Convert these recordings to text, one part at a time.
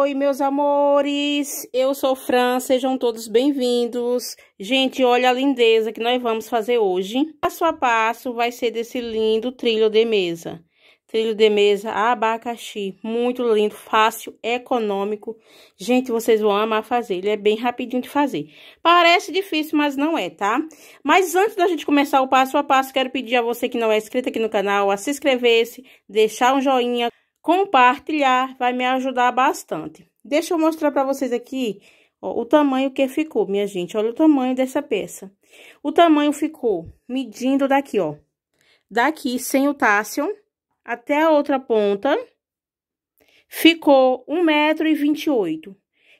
Oi, meus amores, eu sou Fran, sejam todos bem-vindos. Gente, olha a lindeza que nós vamos fazer hoje. Passo a passo vai ser desse lindo trilho de mesa. Trilho de mesa abacaxi, muito lindo, fácil, econômico. Gente, vocês vão amar fazer, ele é bem rapidinho de fazer. Parece difícil, mas não é, tá? Mas antes da gente começar o passo a passo, quero pedir a você que não é inscrito aqui no canal a se inscrever, -se, deixar um joinha compartilhar vai me ajudar bastante. Deixa eu mostrar para vocês aqui ó, o tamanho que ficou, minha gente. Olha o tamanho dessa peça. O tamanho ficou medindo daqui, ó. Daqui, sem o tássio, até a outra ponta, ficou 1,28m.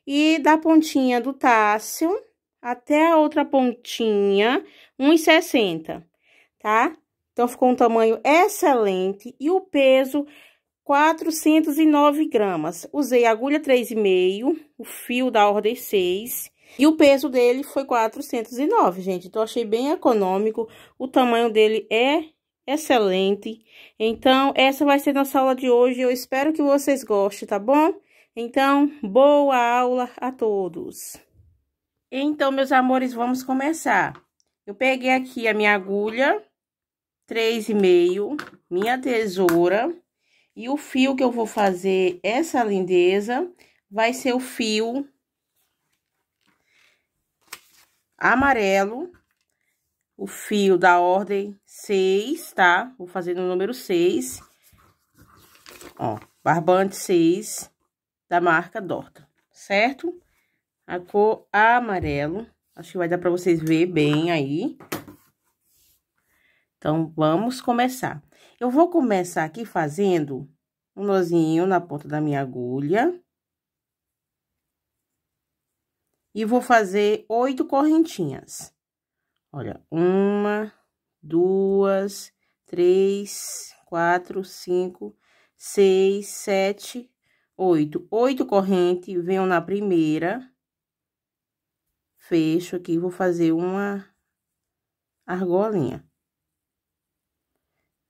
E da pontinha do tássio até a outra pontinha, 1,60m, tá? Então, ficou um tamanho excelente e o peso 409 gramas. Usei agulha 3,5, o fio da ordem 6, e o peso dele foi 409, gente. Então, achei bem econômico, o tamanho dele é excelente. Então, essa vai ser nossa aula de hoje, eu espero que vocês gostem, tá bom? Então, boa aula a todos! Então, meus amores, vamos começar. Eu peguei aqui a minha agulha, 3,5, minha tesoura e o fio que eu vou fazer essa lindeza vai ser o fio amarelo, o fio da ordem 6, tá? Vou fazer no número 6, ó, barbante 6 da marca Dorta, certo? A cor amarelo, acho que vai dar pra vocês ver bem aí. Então, vamos começar. Eu vou começar aqui fazendo um nozinho na ponta da minha agulha. E vou fazer oito correntinhas. Olha, uma, duas, três, quatro, cinco, seis, sete, oito. Oito correntes, venho na primeira, fecho aqui, vou fazer uma argolinha.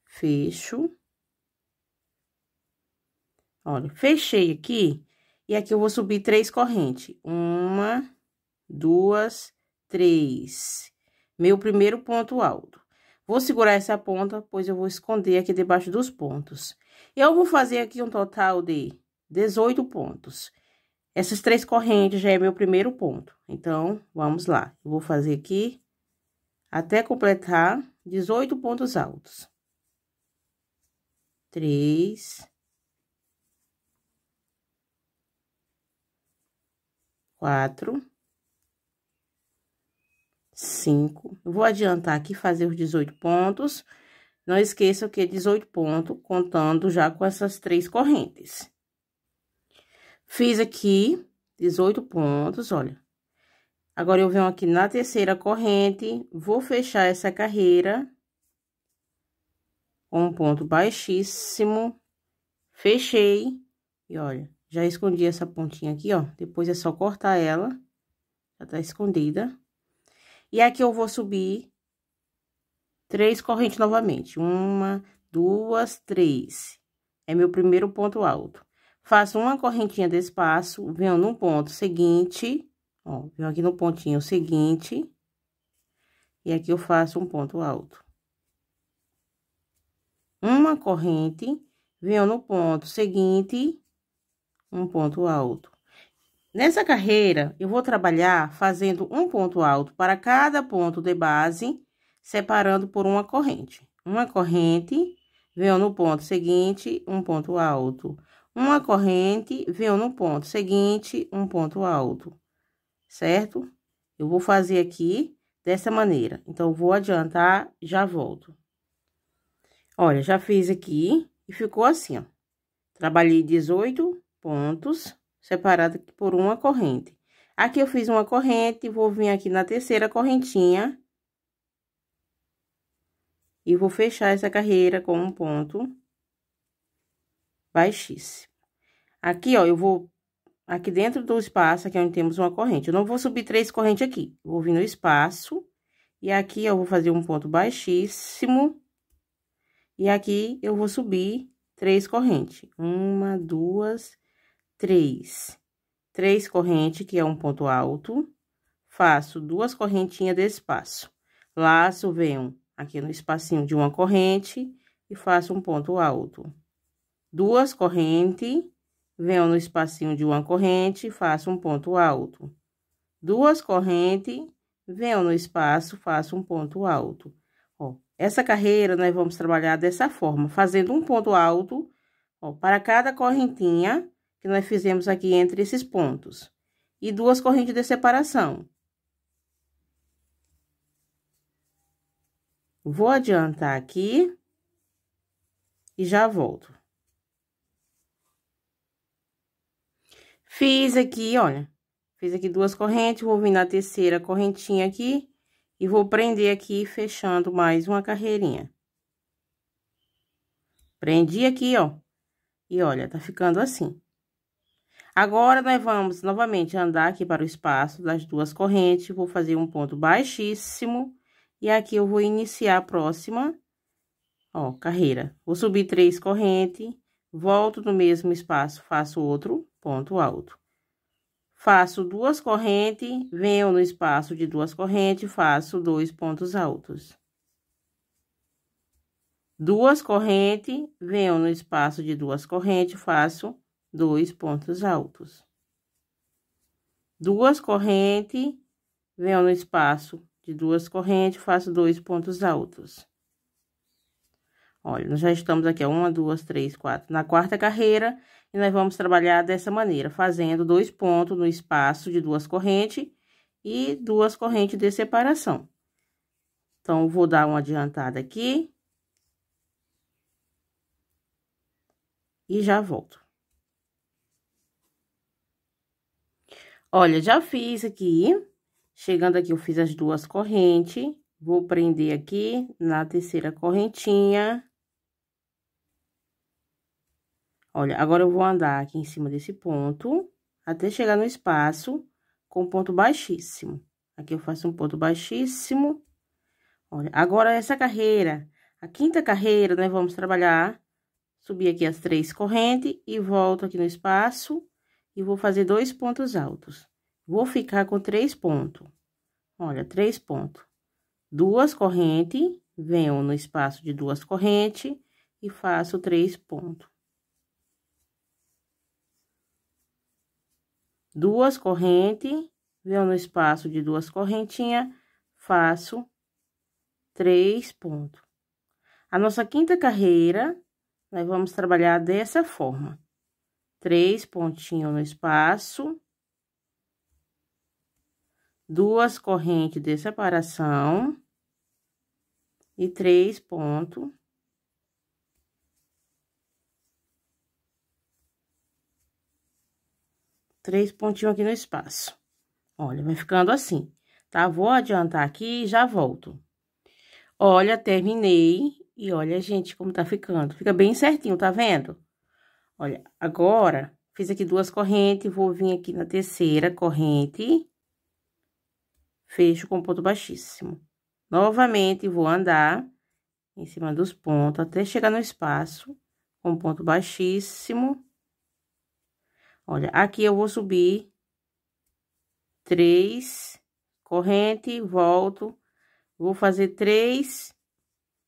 Fecho. Olha, fechei aqui, e aqui eu vou subir três correntes. Uma, duas, três. Meu primeiro ponto alto. Vou segurar essa ponta, pois eu vou esconder aqui debaixo dos pontos. Eu vou fazer aqui um total de 18 pontos. Essas três correntes já é meu primeiro ponto. Então, vamos lá. Eu vou fazer aqui até completar 18 pontos altos. Três, quatro, cinco. Eu vou adiantar aqui, fazer os 18 pontos. Não esqueça que é 18 pontos, contando já com essas três correntes. Fiz aqui 18 pontos, olha. Agora, eu venho aqui na terceira corrente, vou fechar essa carreira com um ponto baixíssimo, fechei, e olha, já escondi essa pontinha aqui, ó. Depois é só cortar ela. Já tá escondida. E aqui eu vou subir três correntes novamente. Uma, duas, três. É meu primeiro ponto alto. Faço uma correntinha de espaço venho no ponto seguinte, ó, venho aqui no pontinho seguinte. E aqui eu faço um ponto alto. Uma corrente, venho no ponto seguinte um ponto alto. Nessa carreira, eu vou trabalhar fazendo um ponto alto para cada ponto de base, separando por uma corrente. Uma corrente, venho no ponto seguinte, um ponto alto. Uma corrente, venho no ponto seguinte, um ponto alto, certo? Eu vou fazer aqui dessa maneira. Então, vou adiantar, já volto. Olha, já fiz aqui e ficou assim, ó. Trabalhei 18 pontos separados por uma corrente. Aqui eu fiz uma corrente, vou vir aqui na terceira correntinha. E vou fechar essa carreira com um ponto baixíssimo. Aqui, ó, eu vou... Aqui dentro do espaço, aqui onde temos uma corrente. Eu não vou subir três correntes aqui. vou vir no espaço. E aqui, eu vou fazer um ponto baixíssimo. E aqui, eu vou subir três correntes. Uma, duas, três. Três correntes, que é um ponto alto. Faço duas correntinhas de espaço. Laço, venho aqui no espacinho de uma corrente e faço um ponto alto. Duas correntes, venho no espacinho de uma corrente e faço um ponto alto. Duas correntes, venho no espaço, faço um ponto alto. Ó, essa carreira nós vamos trabalhar dessa forma, fazendo um ponto alto, ó, para cada correntinha, que nós fizemos aqui entre esses pontos. E duas correntes de separação. Vou adiantar aqui e já volto. Fiz aqui, olha, fiz aqui duas correntes, vou vir na terceira correntinha aqui e vou prender aqui fechando mais uma carreirinha. Prendi aqui, ó, e olha, tá ficando assim. Agora, nós vamos novamente andar aqui para o espaço das duas correntes, vou fazer um ponto baixíssimo, e aqui eu vou iniciar a próxima, ó, carreira. Vou subir três correntes, volto no mesmo espaço, faço outro ponto alto. Faço duas correntes, venho no espaço de duas correntes, faço dois pontos altos. Duas correntes, venho no espaço de duas correntes, faço dois pontos altos. Duas correntes, venho no espaço de duas correntes, faço dois pontos altos. Olha, nós já estamos aqui, uma, duas, três, quatro, na quarta carreira, e nós vamos trabalhar dessa maneira, fazendo dois pontos no espaço de duas correntes e duas correntes de separação. Então, vou dar uma adiantada aqui. E já volto. Olha, já fiz aqui, chegando aqui eu fiz as duas correntes, vou prender aqui na terceira correntinha. Olha, agora eu vou andar aqui em cima desse ponto, até chegar no espaço com ponto baixíssimo. Aqui eu faço um ponto baixíssimo. Olha, agora essa carreira, a quinta carreira, né, vamos trabalhar, subir aqui as três correntes e volto aqui no espaço e vou fazer dois pontos altos. Vou ficar com três pontos. Olha, três pontos. Duas correntes, venho no espaço de duas correntes e faço três pontos. Duas correntes, venho no espaço de duas correntinhas, faço três pontos. A nossa quinta carreira, nós vamos trabalhar dessa forma três pontinhos no espaço, duas correntes de separação e três pontos. Três pontinhos aqui no espaço. Olha, vai ficando assim, tá? Vou adiantar aqui e já volto. Olha, terminei. E olha, gente, como tá ficando. Fica bem certinho, tá vendo? Olha, agora, fiz aqui duas correntes, vou vir aqui na terceira corrente, fecho com ponto baixíssimo. Novamente, vou andar em cima dos pontos até chegar no espaço com ponto baixíssimo. Olha, aqui eu vou subir três corrente, volto, vou fazer três,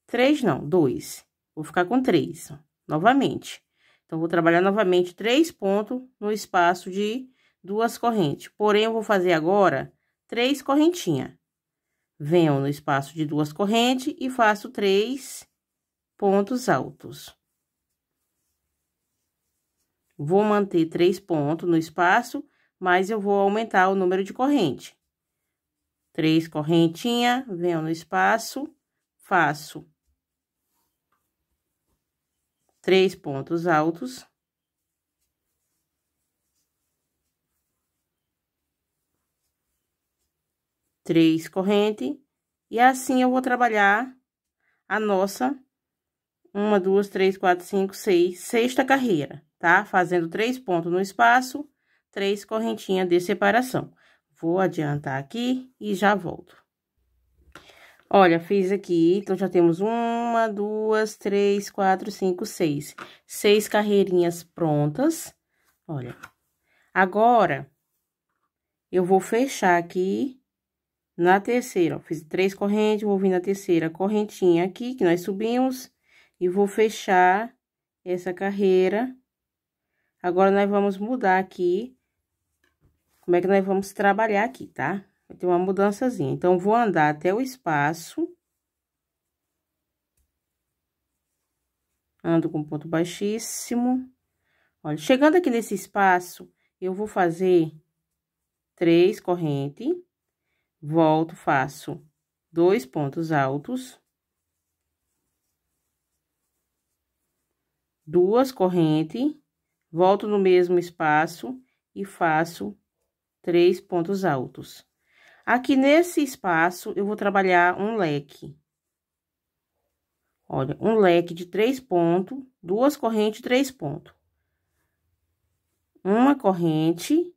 três não, dois. Vou ficar com três, novamente. Então, vou trabalhar novamente três pontos no espaço de duas correntes. Porém, eu vou fazer agora três correntinhas. Venho no espaço de duas correntes e faço três pontos altos. Vou manter três pontos no espaço, mas eu vou aumentar o número de corrente. Três correntinhas, venho no espaço, faço três pontos altos. Três correntes. E assim, eu vou trabalhar a nossa uma, duas, três, quatro, cinco, seis, sexta carreira, tá? Fazendo três pontos no espaço, três correntinhas de separação. Vou adiantar aqui e já volto. Olha, fiz aqui, então já temos uma, duas, três, quatro, cinco, seis. Seis carreirinhas prontas. Olha. Agora, eu vou fechar aqui na terceira, ó. Fiz três correntes, vou vir na terceira correntinha aqui, que nós subimos. E vou fechar essa carreira. Agora, nós vamos mudar aqui como é que nós vamos trabalhar aqui, tá? Vai ter uma mudançazinha. Então, vou andar até o espaço. Ando com ponto baixíssimo. Olha, chegando aqui nesse espaço, eu vou fazer três correntes. Volto, faço dois pontos altos. Duas correntes. Volto no mesmo espaço e faço três pontos altos. Aqui nesse espaço, eu vou trabalhar um leque. Olha, um leque de três pontos, duas correntes, três pontos. Uma corrente,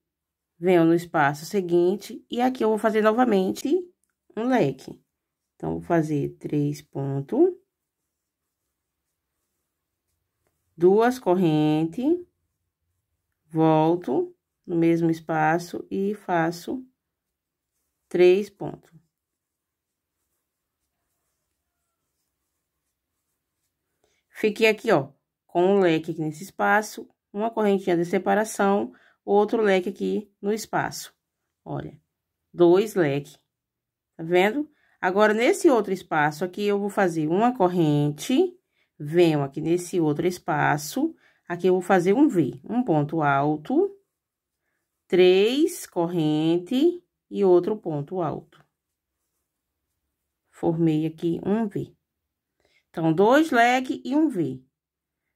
venho no espaço seguinte, e aqui eu vou fazer novamente um leque. Então, vou fazer três pontos. Duas correntes, volto no mesmo espaço e faço três pontos. Fiquei aqui, ó, com um leque aqui nesse espaço, uma correntinha de separação, outro leque aqui no espaço. Olha, dois leque, tá vendo? Agora, nesse outro espaço aqui, eu vou fazer uma corrente, venho aqui nesse outro espaço, aqui eu vou fazer um V, um ponto alto, três corrente, e outro ponto alto. Formei aqui um V. Então, dois leg e um V.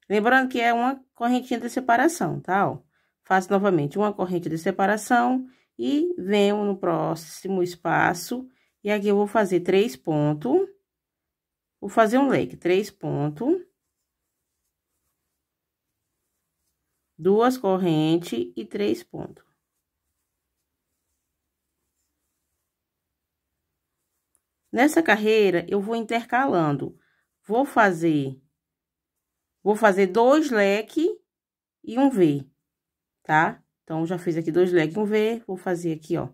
Lembrando que é uma correntinha de separação, tá? Ó, faço novamente uma corrente de separação e venho no próximo espaço. E aqui eu vou fazer três pontos. Vou fazer um leg, três pontos. Duas correntes e três pontos. Nessa carreira, eu vou intercalando. Vou fazer, vou fazer dois leque e um V, tá? Então, já fiz aqui dois leque e um V, vou fazer aqui, ó.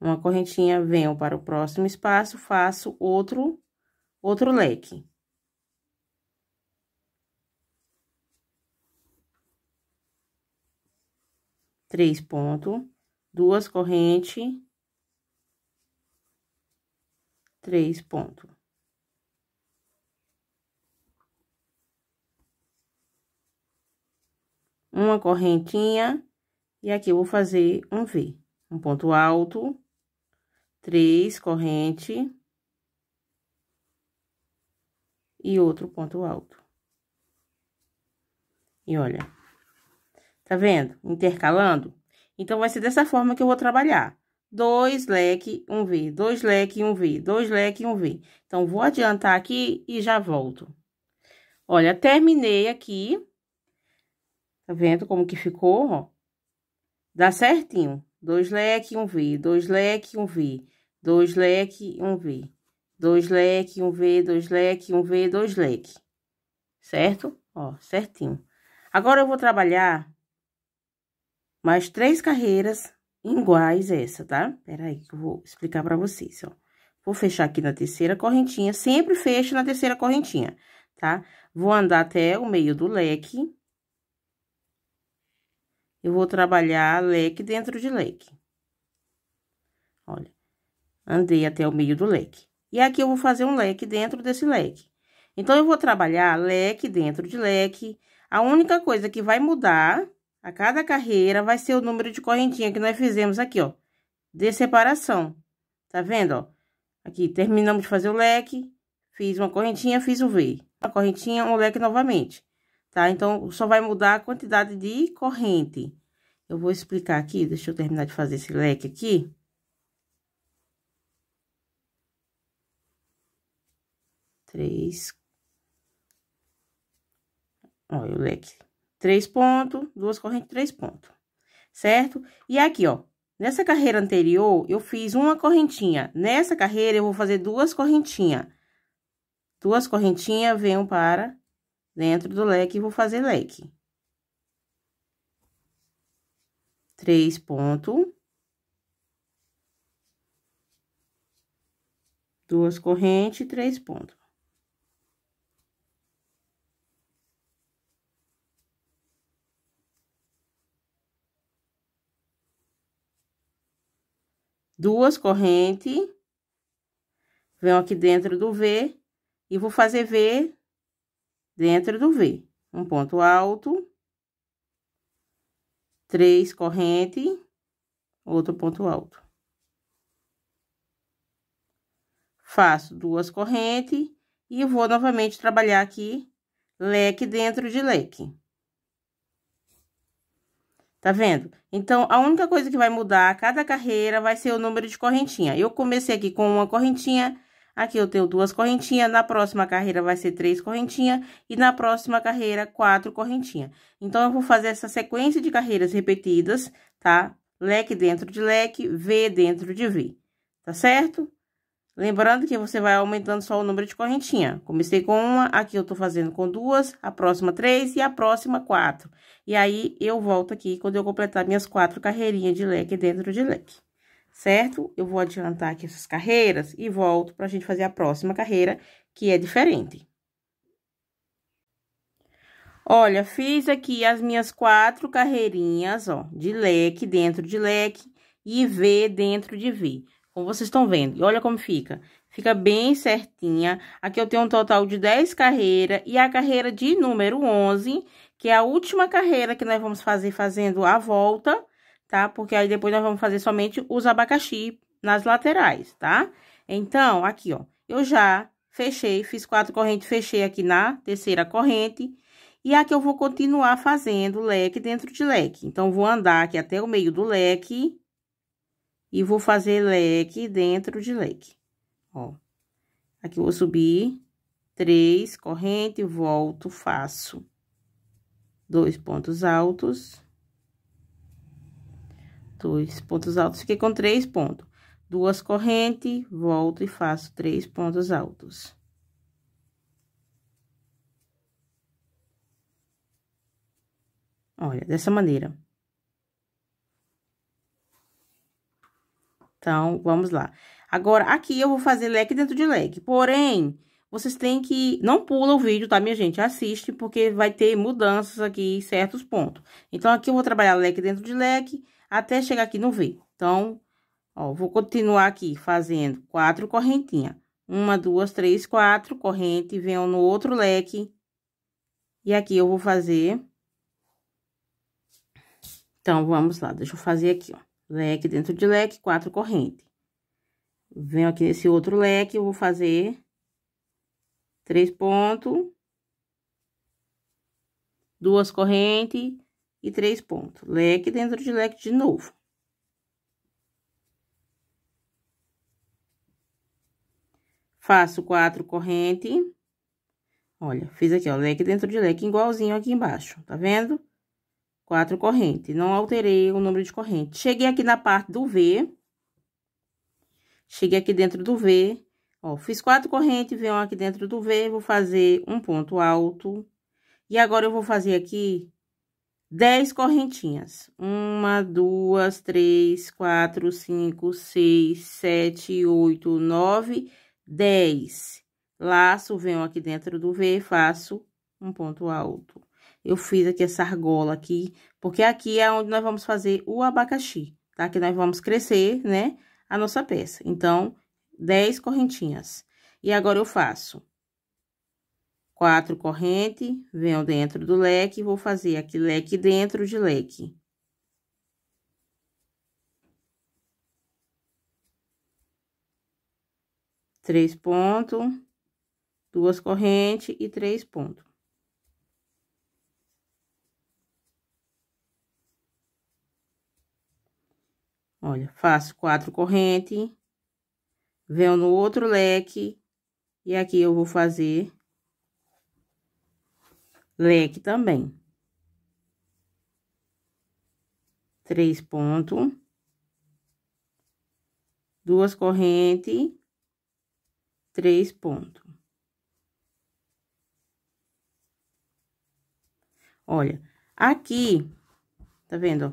Uma correntinha, venho para o próximo espaço, faço outro, outro leque. Três pontos, duas correntes três pontos. Uma correntinha, e aqui vou fazer um V. Um ponto alto, três corrente, e outro ponto alto. E olha, tá vendo? Intercalando. Então, vai ser dessa forma que eu vou trabalhar dois leque, um V, dois leque, um V, dois leque, um V. Então, vou adiantar aqui e já volto. Olha, terminei aqui. Tá vendo como que ficou, ó? Dá certinho. Dois leque, um V, dois leque, um V, dois leque, um V. Dois leque, um V, dois leque, um V, dois leque. Certo? Ó, certinho. Agora, eu vou trabalhar mais três carreiras iguais a essa, tá? Pera aí que eu vou explicar pra vocês, ó. Vou fechar aqui na terceira correntinha, sempre fecho na terceira correntinha, tá? Vou andar até o meio do leque. Eu vou trabalhar leque dentro de leque. Olha, andei até o meio do leque. E aqui eu vou fazer um leque dentro desse leque. Então, eu vou trabalhar leque dentro de leque. A única coisa que vai mudar a cada carreira vai ser o número de correntinha que nós fizemos aqui, ó, de separação. Tá vendo, ó? Aqui, terminamos de fazer o leque, fiz uma correntinha, fiz o V. Uma correntinha, um leque novamente, tá? Então, só vai mudar a quantidade de corrente. Eu vou explicar aqui, deixa eu terminar de fazer esse leque aqui. Três. Olha o leque. Três pontos, duas correntes, três pontos, certo? E aqui, ó, nessa carreira anterior, eu fiz uma correntinha. Nessa carreira, eu vou fazer duas correntinhas. Duas correntinhas, venham para dentro do leque e vou fazer leque. Três pontos. Duas correntes, três pontos. duas correntes, venho aqui dentro do V e vou fazer V dentro do V. Um ponto alto, três correntes, outro ponto alto. Faço duas correntes e vou novamente trabalhar aqui leque dentro de leque. Tá vendo? Então, a única coisa que vai mudar a cada carreira vai ser o número de correntinha. Eu comecei aqui com uma correntinha, aqui eu tenho duas correntinhas, na próxima carreira vai ser três correntinhas e na próxima carreira quatro correntinhas. Então, eu vou fazer essa sequência de carreiras repetidas, tá? Leque dentro de leque, V dentro de V, tá certo? Lembrando que você vai aumentando só o número de correntinha. Comecei com uma, aqui eu tô fazendo com duas, a próxima três e a próxima quatro. E aí, eu volto aqui quando eu completar minhas quatro carreirinhas de leque dentro de leque, certo? Eu vou adiantar aqui essas carreiras e volto pra gente fazer a próxima carreira, que é diferente. Olha, fiz aqui as minhas quatro carreirinhas, ó, de leque dentro de leque e V dentro de V. Como vocês estão vendo. E olha como fica. Fica bem certinha. Aqui eu tenho um total de 10 carreiras. E a carreira de número 11, que é a última carreira que nós vamos fazer fazendo a volta, tá? Porque aí depois nós vamos fazer somente os abacaxi nas laterais, tá? Então, aqui, ó. Eu já fechei, fiz quatro correntes, fechei aqui na terceira corrente. E aqui eu vou continuar fazendo leque dentro de leque. Então, vou andar aqui até o meio do leque. E vou fazer leque dentro de leque, ó. Aqui vou subir três, corrente, volto, faço dois pontos altos. Dois pontos altos, fiquei com três pontos. Duas correntes, volto e faço três pontos altos. Olha, dessa maneira. Então, vamos lá. Agora, aqui eu vou fazer leque dentro de leque. Porém, vocês têm que... Não pula o vídeo, tá, minha gente? Assiste, porque vai ter mudanças aqui em certos pontos. Então, aqui eu vou trabalhar leque dentro de leque até chegar aqui no V. Então, ó, vou continuar aqui fazendo quatro correntinhas. Uma, duas, três, quatro, corrente, venho no outro leque. E aqui eu vou fazer... Então, vamos lá, deixa eu fazer aqui, ó leque dentro de leque, quatro correntes. Venho aqui nesse outro leque, eu vou fazer três pontos, duas correntes e três pontos. Leque dentro de leque de novo. Faço quatro correntes. Olha, fiz aqui, ó, leque dentro de leque, igualzinho aqui embaixo, tá vendo? Quatro correntes. Não alterei o número de correntes. Cheguei aqui na parte do V. Cheguei aqui dentro do V. Ó, fiz quatro correntes, venho aqui dentro do V. Vou fazer um ponto alto. E agora, eu vou fazer aqui dez correntinhas. Uma, duas, três, quatro, cinco, seis, sete, oito, nove, dez. Laço, venho aqui dentro do V, faço um ponto alto eu fiz aqui essa argola aqui, porque aqui é onde nós vamos fazer o abacaxi, tá? Que nós vamos crescer, né, a nossa peça. Então, 10 correntinhas. E agora, eu faço quatro corrente, venho dentro do leque, vou fazer aqui leque dentro de leque. Três pontos, duas correntes e três pontos. Olha, faço quatro correntes, venho no outro leque, e aqui eu vou fazer leque também. Três pontos, duas correntes, três pontos. Olha, aqui, tá vendo?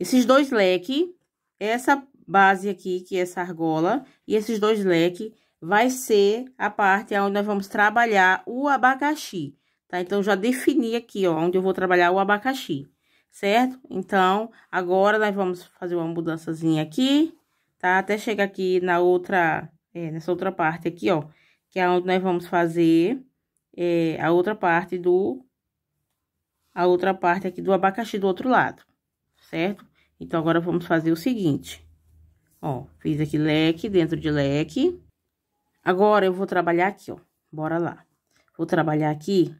Esses dois leques essa base aqui, que é essa argola, e esses dois leques, vai ser a parte onde nós vamos trabalhar o abacaxi, tá? Então, já defini aqui, ó, onde eu vou trabalhar o abacaxi, certo? Então, agora nós vamos fazer uma mudançazinha aqui, tá? Até chegar aqui na outra, é, nessa outra parte aqui, ó, que é onde nós vamos fazer é, a outra parte do... A outra parte aqui do abacaxi do outro lado, certo? Então, agora vamos fazer o seguinte. Ó, fiz aqui leque, dentro de leque. Agora, eu vou trabalhar aqui, ó. Bora lá. Vou trabalhar aqui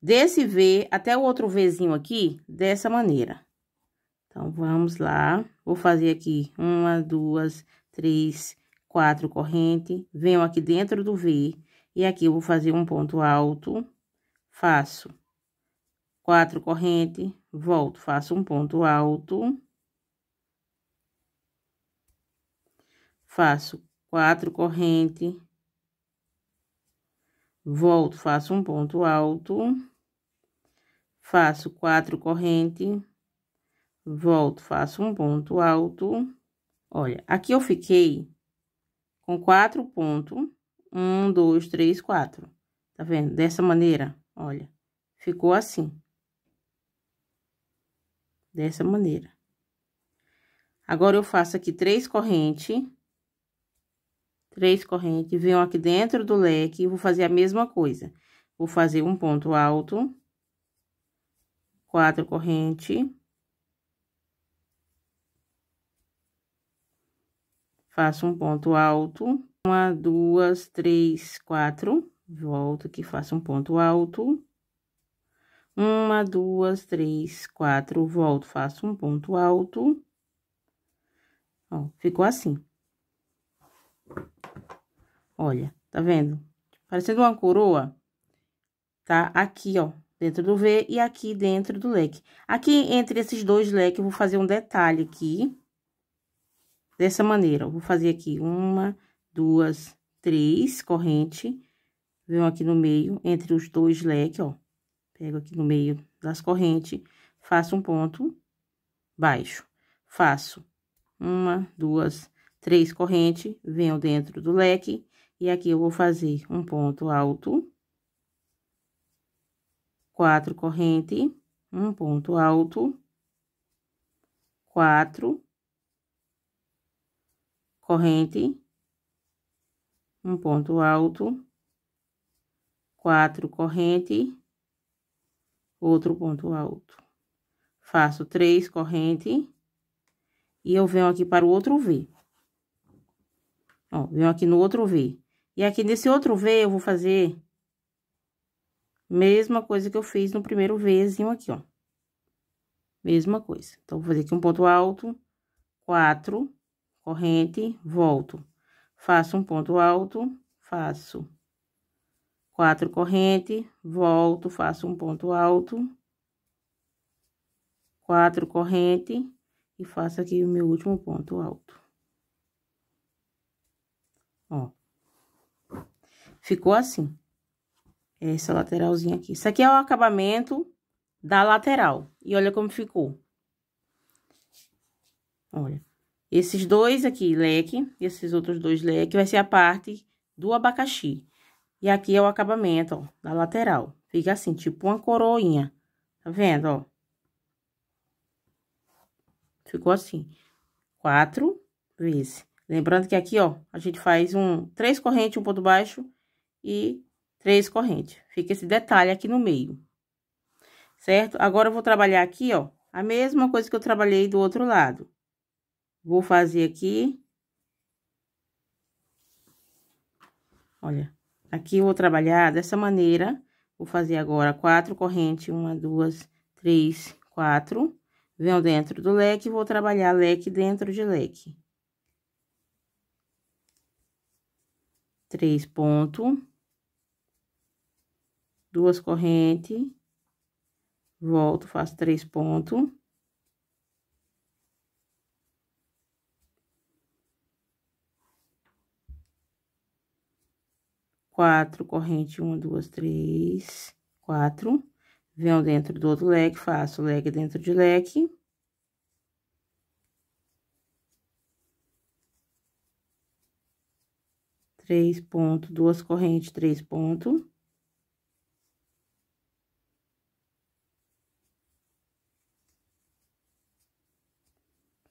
desse V até o outro Vzinho aqui, dessa maneira. Então, vamos lá. Vou fazer aqui uma, duas, três, quatro corrente. Venho aqui dentro do V. E aqui eu vou fazer um ponto alto. Faço quatro corrente. Volto, faço um ponto alto. faço quatro correntes, volto, faço um ponto alto, faço quatro correntes, volto, faço um ponto alto. Olha, aqui eu fiquei com quatro pontos, um, dois, três, quatro. Tá vendo? Dessa maneira, olha, ficou assim. Dessa maneira. Agora, eu faço aqui três correntes, três correntes, venho aqui dentro do leque e vou fazer a mesma coisa. Vou fazer um ponto alto, quatro correntes Faço um ponto alto, uma, duas, três, quatro. Volto aqui, faço um ponto alto. Uma, duas, três, quatro, volto, faço um ponto alto. Ó, ficou assim. Olha, tá vendo? Parecendo uma coroa. Tá aqui, ó, dentro do V e aqui dentro do leque. Aqui entre esses dois leques, eu vou fazer um detalhe aqui. Dessa maneira, eu vou fazer aqui uma, duas, três corrente. Vem aqui no meio, entre os dois leques, ó. Pego aqui no meio das correntes, faço um ponto baixo. Faço uma, duas, três correntes, venho dentro do leque, e aqui eu vou fazer um ponto alto, quatro corrente, um ponto alto, quatro, corrente, um ponto alto, quatro corrente, outro ponto alto. Faço três corrente, e eu venho aqui para o outro V. Ó, aqui no outro V. E aqui nesse outro V, eu vou fazer mesma coisa que eu fiz no primeiro Vzinho aqui, ó. Mesma coisa. Então, vou fazer aqui um ponto alto, quatro, corrente, volto. Faço um ponto alto, faço quatro corrente, volto, faço um ponto alto, quatro corrente, e faço aqui o meu último ponto alto. Ó. Ficou assim. Essa lateralzinha aqui. Isso aqui é o acabamento da lateral. E olha como ficou. Olha. Esses dois aqui, leque, e esses outros dois leque, vai ser a parte do abacaxi. E aqui é o acabamento, ó, da lateral. Fica assim, tipo uma coroinha. Tá vendo, ó? Ficou assim. Quatro vezes. Lembrando que aqui, ó, a gente faz um três correntes, um ponto baixo e três correntes. Fica esse detalhe aqui no meio, certo? Agora, eu vou trabalhar aqui, ó, a mesma coisa que eu trabalhei do outro lado. Vou fazer aqui. Olha, aqui eu vou trabalhar dessa maneira. Vou fazer agora quatro correntes, uma, duas, três, quatro. Venho dentro do leque, vou trabalhar leque dentro de leque. três pontos, duas correntes, volto, faço três pontos. Quatro corrente, uma, duas, três, quatro. Venho dentro do outro leque, faço leque dentro de leque. três pontos, duas correntes, três pontos.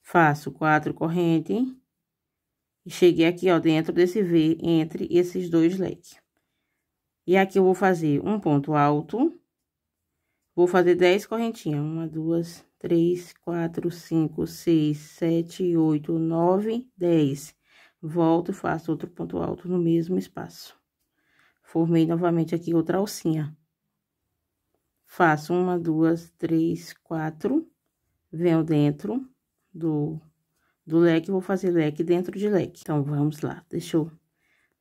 Faço quatro correntes. E cheguei aqui, ó, dentro desse V, entre esses dois leques. E aqui eu vou fazer um ponto alto. Vou fazer dez correntinhas. Uma, duas, três, quatro, cinco, seis, sete, oito, nove, dez. Volto e faço outro ponto alto no mesmo espaço. Formei novamente aqui outra alcinha. Faço uma, duas, três, quatro. Venho dentro do, do leque, vou fazer leque dentro de leque. Então, vamos lá. Deixa eu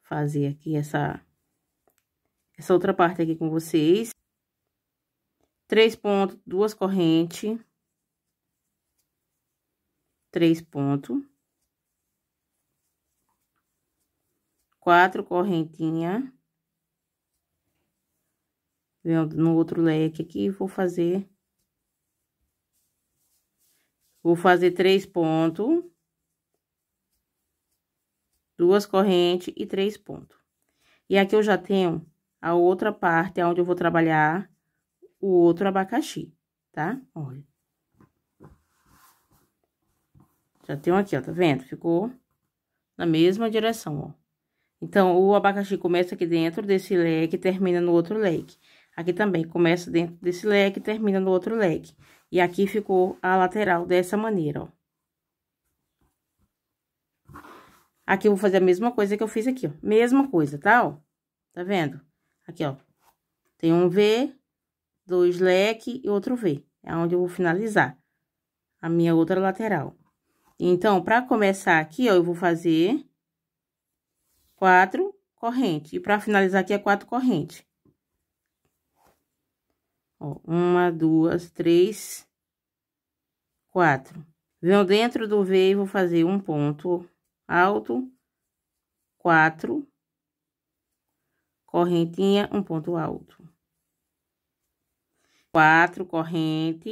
fazer aqui essa, essa outra parte aqui com vocês. Três pontos, duas correntes. Três pontos quatro correntinhas. vendo no outro leque aqui vou fazer... Vou fazer três pontos. Duas correntes e três pontos. E aqui eu já tenho a outra parte onde eu vou trabalhar o outro abacaxi, tá? Olha. Já tenho aqui, ó, tá vendo? Ficou na mesma direção, ó. Então, o abacaxi começa aqui dentro desse leque e termina no outro leque. Aqui também começa dentro desse leque e termina no outro leque. E aqui ficou a lateral dessa maneira, ó. Aqui eu vou fazer a mesma coisa que eu fiz aqui, ó. Mesma coisa, tá? Ó, tá vendo? Aqui, ó. Tem um V, dois leque e outro V. É onde eu vou finalizar a minha outra lateral. Então, pra começar aqui, ó, eu vou fazer quatro corrente. E para finalizar aqui é quatro corrente. Ó, uma, duas, três, quatro. Venho dentro do V e vou fazer um ponto alto, quatro, correntinha, um ponto alto. Quatro corrente,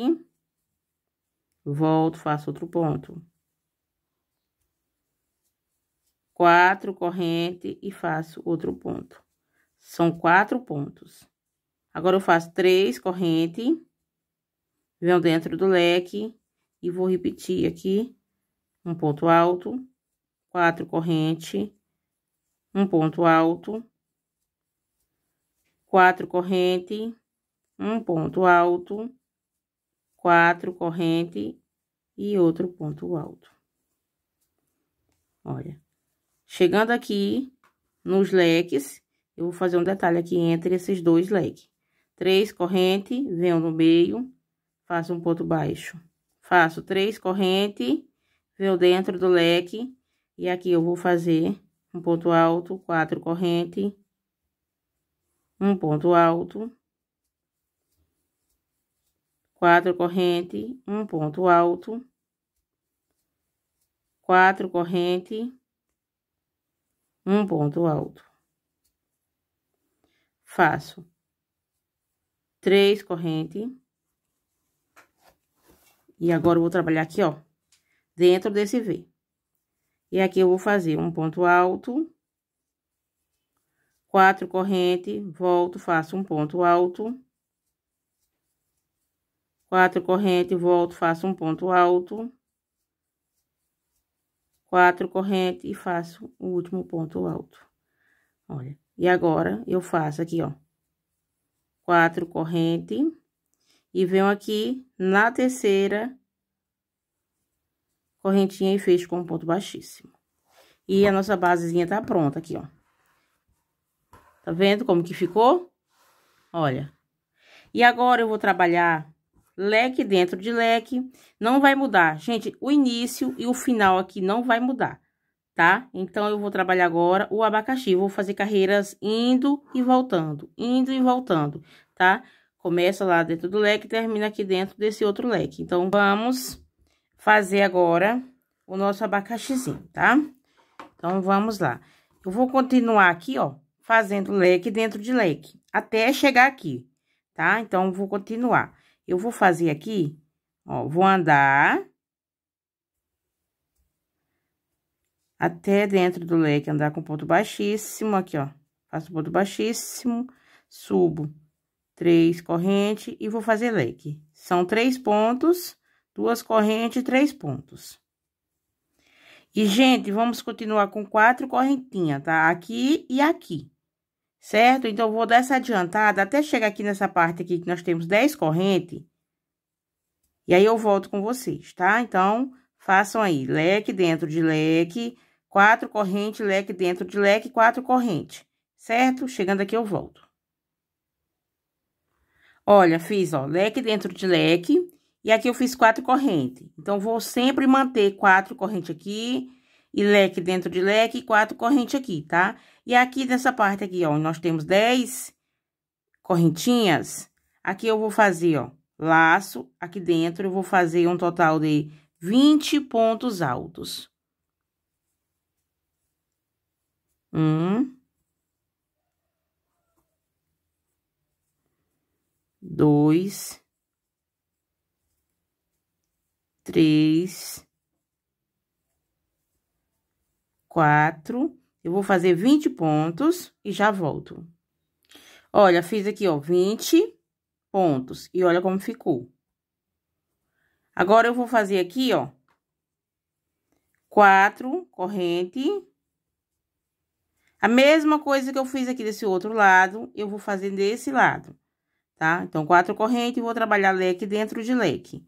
volto, faço outro ponto quatro corrente e faço outro ponto. São quatro pontos. Agora, eu faço três corrente, venho dentro do leque e vou repetir aqui um ponto alto, quatro corrente, um ponto alto, quatro corrente, um ponto alto, quatro corrente e outro ponto alto. Olha. Chegando aqui nos leques, eu vou fazer um detalhe aqui entre esses dois leques. Três corrente, venho no meio, faço um ponto baixo. Faço três corrente, venho dentro do leque, e aqui eu vou fazer um ponto alto, quatro corrente, um ponto alto, quatro corrente, um ponto alto, quatro corrente, um ponto alto. Faço três correntes. E agora, eu vou trabalhar aqui, ó, dentro desse V. E aqui, eu vou fazer um ponto alto, quatro correntes, volto, faço um ponto alto. Quatro correntes, volto, faço um ponto alto quatro corrente e faço o último ponto alto. Olha, e agora eu faço aqui, ó, quatro corrente e venho aqui na terceira correntinha e fecho com um ponto baixíssimo. E a nossa basezinha tá pronta aqui, ó. Tá vendo como que ficou? Olha. E agora eu vou trabalhar leque dentro de leque, não vai mudar. Gente, o início e o final aqui não vai mudar, tá? Então, eu vou trabalhar agora o abacaxi, vou fazer carreiras indo e voltando, indo e voltando, tá? Começa lá dentro do leque termina aqui dentro desse outro leque. Então, vamos fazer agora o nosso abacaxizinho, tá? Então, vamos lá. Eu vou continuar aqui, ó, fazendo leque dentro de leque, até chegar aqui, tá? Então, vou continuar. Eu vou fazer aqui, ó, vou andar até dentro do leque, andar com ponto baixíssimo, aqui, ó. Faço ponto baixíssimo, subo três correntes e vou fazer leque. São três pontos, duas correntes, três pontos. E, gente, vamos continuar com quatro correntinhas, tá? Aqui e aqui certo? Então, vou dar essa adiantada até chegar aqui nessa parte aqui que nós temos 10 correntes. E aí, eu volto com vocês, tá? Então, façam aí, leque dentro de leque, quatro correntes, leque dentro de leque, quatro correntes, certo? Chegando aqui, eu volto. Olha, fiz, ó, leque dentro de leque, e aqui eu fiz quatro correntes. Então, vou sempre manter quatro correntes aqui, e leque dentro de leque, quatro correntes aqui, tá? Tá? E aqui nessa parte aqui, ó, nós temos 10 correntinhas. Aqui eu vou fazer, ó, laço. Aqui dentro eu vou fazer um total de 20 pontos altos. Um. Dois. Três. Quatro eu vou fazer 20 pontos e já volto. Olha, fiz aqui, ó, 20 pontos. E olha como ficou. Agora, eu vou fazer aqui, ó, quatro corrente. A mesma coisa que eu fiz aqui desse outro lado, eu vou fazer desse lado, tá? Então, quatro correntes, vou trabalhar leque dentro de leque,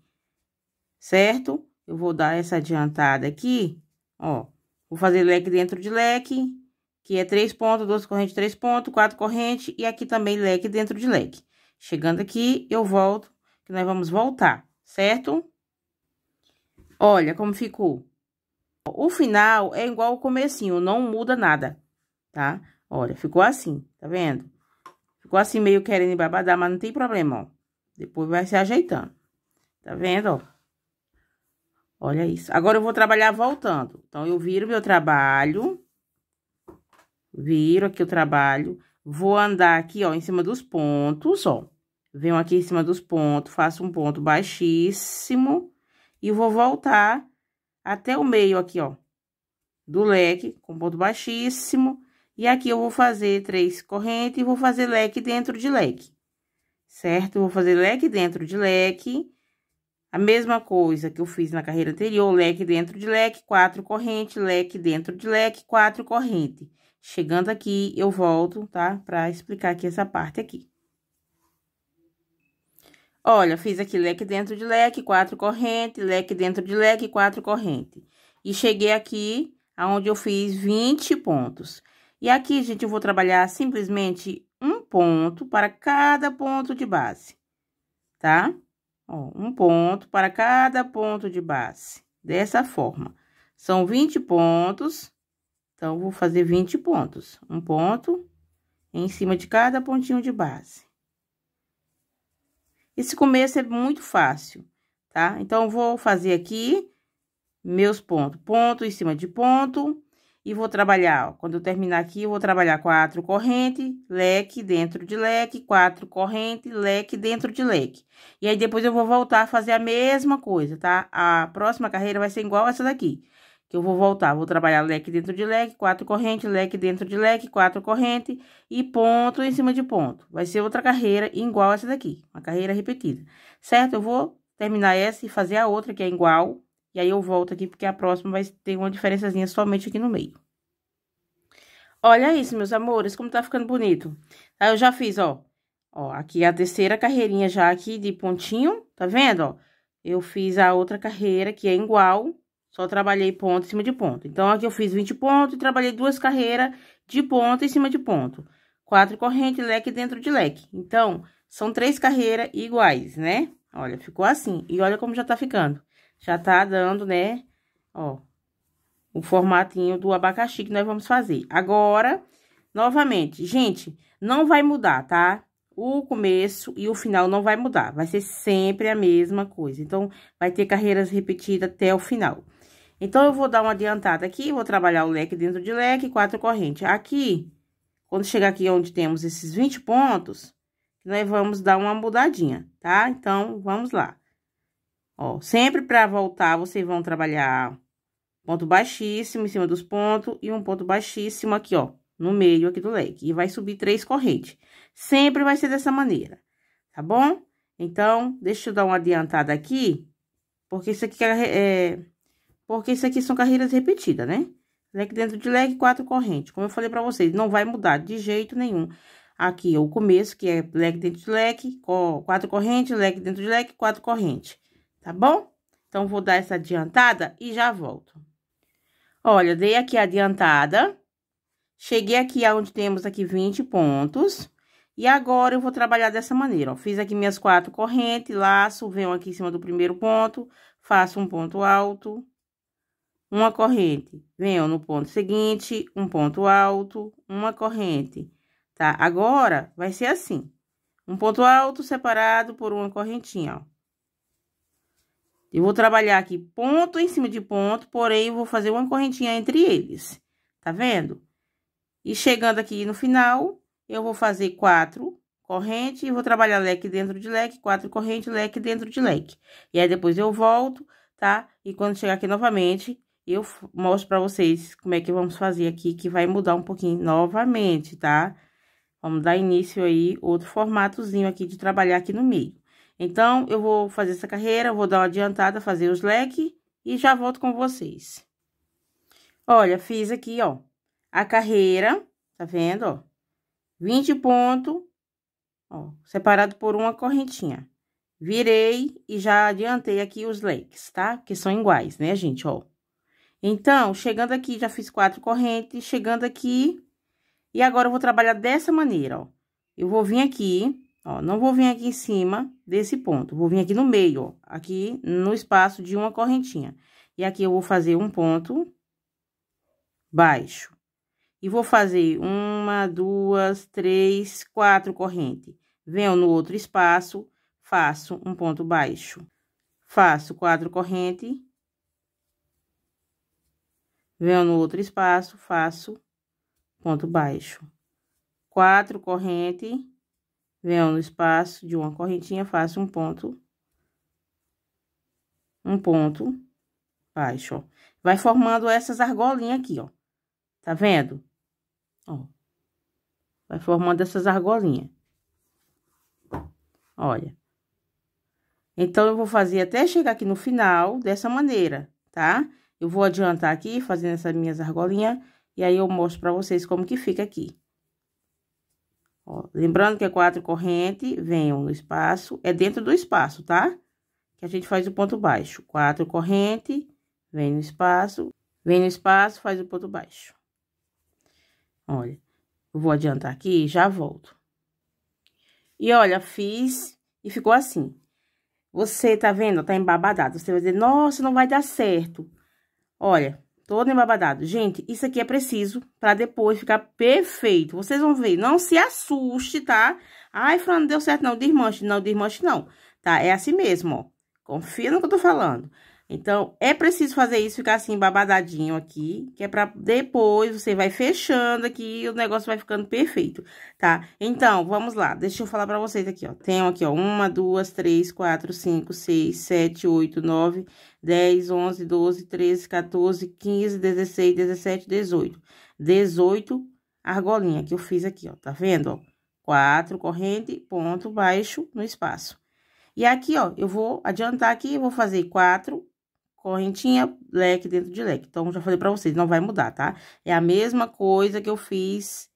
certo? Eu vou dar essa adiantada aqui, ó. Vou fazer leque dentro de leque, que é três pontos, duas correntes, três pontos, quatro correntes, e aqui também leque dentro de leque. Chegando aqui, eu volto, que nós vamos voltar, certo? Olha como ficou. O final é igual ao comecinho, não muda nada, tá? Olha, ficou assim, tá vendo? Ficou assim meio querendo babadar, mas não tem problema, ó. Depois vai se ajeitando. Tá vendo, ó? Olha isso. Agora, eu vou trabalhar voltando. Então, eu viro meu trabalho. Viro aqui o trabalho. Vou andar aqui, ó, em cima dos pontos, ó. Venho aqui em cima dos pontos, faço um ponto baixíssimo. E vou voltar até o meio aqui, ó. Do leque, com ponto baixíssimo. E aqui eu vou fazer três correntes e vou fazer leque dentro de leque. Certo? vou fazer leque dentro de leque a mesma coisa que eu fiz na carreira anterior, leque dentro de leque, quatro corrente, leque dentro de leque, quatro corrente. Chegando aqui, eu volto, tá? Pra explicar aqui essa parte aqui. Olha, fiz aqui leque dentro de leque, quatro corrente, leque dentro de leque, quatro corrente. E cheguei aqui, aonde eu fiz 20 pontos. E aqui, gente, eu vou trabalhar simplesmente um ponto para cada ponto de base, tá? Tá? Ó, um ponto para cada ponto de base, dessa forma. São 20 pontos, então, vou fazer 20 pontos. Um ponto em cima de cada pontinho de base. Esse começo é muito fácil, tá? Então, vou fazer aqui meus pontos. Ponto em cima de ponto, e vou trabalhar, ó, quando eu terminar aqui, eu vou trabalhar quatro corrente, leque dentro de leque, quatro corrente, leque dentro de leque. E aí, depois eu vou voltar a fazer a mesma coisa, tá? A próxima carreira vai ser igual a essa daqui, que eu vou voltar, vou trabalhar leque dentro de leque, quatro corrente, leque dentro de leque, quatro corrente e ponto em cima de ponto. Vai ser outra carreira igual a essa daqui, uma carreira repetida, certo? Eu vou terminar essa e fazer a outra que é igual, e aí eu volto aqui, porque a próxima vai ter uma diferençazinha somente aqui no meio. Olha isso, meus amores, como tá ficando bonito. Aí tá, eu já fiz, ó. Ó, aqui é a terceira carreirinha já aqui de pontinho, tá vendo, ó? Eu fiz a outra carreira, que é igual, só trabalhei ponto em cima de ponto. Então, aqui eu fiz 20 pontos e trabalhei duas carreiras de ponto em cima de ponto. Quatro correntes, leque dentro de leque. Então, são três carreiras iguais, né? Olha, ficou assim. E olha como já tá ficando já tá dando, né, ó, o formatinho do abacaxi que nós vamos fazer. Agora, novamente, gente, não vai mudar, tá? O começo e o final não vai mudar, vai ser sempre a mesma coisa. Então, vai ter carreiras repetidas até o final. Então, eu vou dar uma adiantada aqui, vou trabalhar o leque dentro de leque, quatro correntes. Aqui, quando chegar aqui onde temos esses 20 pontos, nós vamos dar uma mudadinha, tá? Então, vamos lá. Ó, sempre para voltar, vocês vão trabalhar ponto baixíssimo em cima dos pontos e um ponto baixíssimo aqui, ó, no meio aqui do leque. E vai subir três correntes. Sempre vai ser dessa maneira, tá bom? Então, deixa eu dar uma adiantada aqui, porque isso aqui é... é porque isso aqui são carreiras repetidas, né? Leque dentro de leque, quatro correntes. Como eu falei pra vocês, não vai mudar de jeito nenhum. Aqui, é o começo, que é leque dentro de leque, quatro correntes, leque dentro de leque, quatro correntes tá bom? Então, vou dar essa adiantada e já volto. Olha, dei aqui a adiantada. Cheguei aqui aonde temos aqui 20 pontos. E agora, eu vou trabalhar dessa maneira, ó. Fiz aqui minhas quatro correntes, laço, venho aqui em cima do primeiro ponto, faço um ponto alto, uma corrente. Venho no ponto seguinte, um ponto alto, uma corrente, tá? Agora, vai ser assim. Um ponto alto separado por uma correntinha, ó. Eu vou trabalhar aqui ponto em cima de ponto, porém, eu vou fazer uma correntinha entre eles, tá vendo? E chegando aqui no final, eu vou fazer quatro correntes e vou trabalhar leque dentro de leque, quatro correntes leque dentro de leque. E aí, depois eu volto, tá? E quando chegar aqui novamente, eu mostro pra vocês como é que vamos fazer aqui, que vai mudar um pouquinho novamente, tá? Vamos dar início aí, outro formatozinho aqui de trabalhar aqui no meio. Então, eu vou fazer essa carreira, vou dar uma adiantada, fazer os leques e já volto com vocês. Olha, fiz aqui, ó, a carreira, tá vendo, ó? 20 pontos, ó, separado por uma correntinha. Virei e já adiantei aqui os leques, tá? Que são iguais, né, gente, ó. Então, chegando aqui, já fiz quatro correntes, chegando aqui, e agora eu vou trabalhar dessa maneira, ó. Eu vou vir aqui, Ó, não vou vir aqui em cima desse ponto, vou vir aqui no meio, ó, aqui no espaço de uma correntinha. E aqui eu vou fazer um ponto baixo. E vou fazer uma, duas, três, quatro correntes. Venho no outro espaço, faço um ponto baixo. Faço quatro correntes. Venho no outro espaço, faço ponto baixo. Quatro correntes venho no espaço de uma correntinha, faço um ponto, um ponto baixo, ó. Vai formando essas argolinhas aqui, ó. Tá vendo? Ó. Vai formando essas argolinhas. Olha. Então, eu vou fazer até chegar aqui no final dessa maneira, tá? Eu vou adiantar aqui, fazendo essas minhas argolinhas, e aí eu mostro pra vocês como que fica aqui. Ó, lembrando que é quatro corrente vem no espaço, é dentro do espaço, tá? Que a gente faz o ponto baixo. Quatro corrente, vem no espaço, vem no espaço, faz o ponto baixo. Olha, eu vou adiantar aqui e já volto. E olha, fiz e ficou assim. Você tá vendo? Tá embabadado. Você vai dizer, nossa, não vai dar certo. Olha, Todo embabadado. Gente, isso aqui é preciso pra depois ficar perfeito. Vocês vão ver. Não se assuste, tá? Ai, Fran, não deu certo não. Desmanche. Não, desmanche não. Tá? É assim mesmo, ó. Confia no que eu tô falando. Então, é preciso fazer isso, ficar assim, babadadinho aqui, que é pra depois você vai fechando aqui e o negócio vai ficando perfeito, tá? Então, vamos lá, deixa eu falar pra vocês aqui, ó. Tenho aqui, ó, uma, duas, três, quatro, cinco, seis, sete, oito, nove, 10, 11, 12, 13, 14, 15, 16, 17, 18. 18 argolinha que eu fiz aqui, ó, tá vendo, ó? Quatro corrente, ponto baixo no espaço. E aqui, ó, eu vou adiantar aqui, vou fazer 4 correntinha, leque dentro de leque. Então, já falei pra vocês, não vai mudar, tá? É a mesma coisa que eu fiz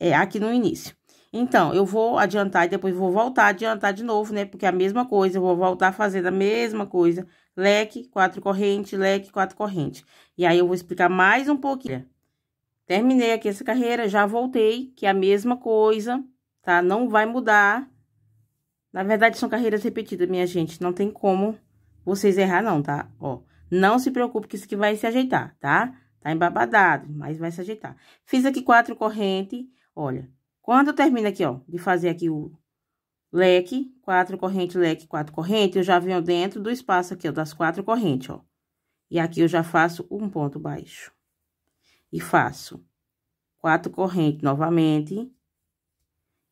é, aqui no início. Então, eu vou adiantar e depois vou voltar a adiantar de novo, né? Porque é a mesma coisa, eu vou voltar a fazer a mesma coisa leque, quatro corrente, leque, quatro corrente. E aí, eu vou explicar mais um pouquinho. Terminei aqui essa carreira, já voltei, que é a mesma coisa, tá? Não vai mudar. Na verdade, são carreiras repetidas, minha gente. Não tem como vocês errar, não, tá? Ó, não se preocupe que isso aqui vai se ajeitar, tá? Tá embabadado, mas vai se ajeitar. Fiz aqui quatro correntes, olha. Quando eu termino aqui, ó, de fazer aqui o leque, quatro corrente, leque, quatro corrente, eu já venho dentro do espaço aqui, ó, das quatro correntes, ó. E aqui eu já faço um ponto baixo. E faço quatro correntes novamente.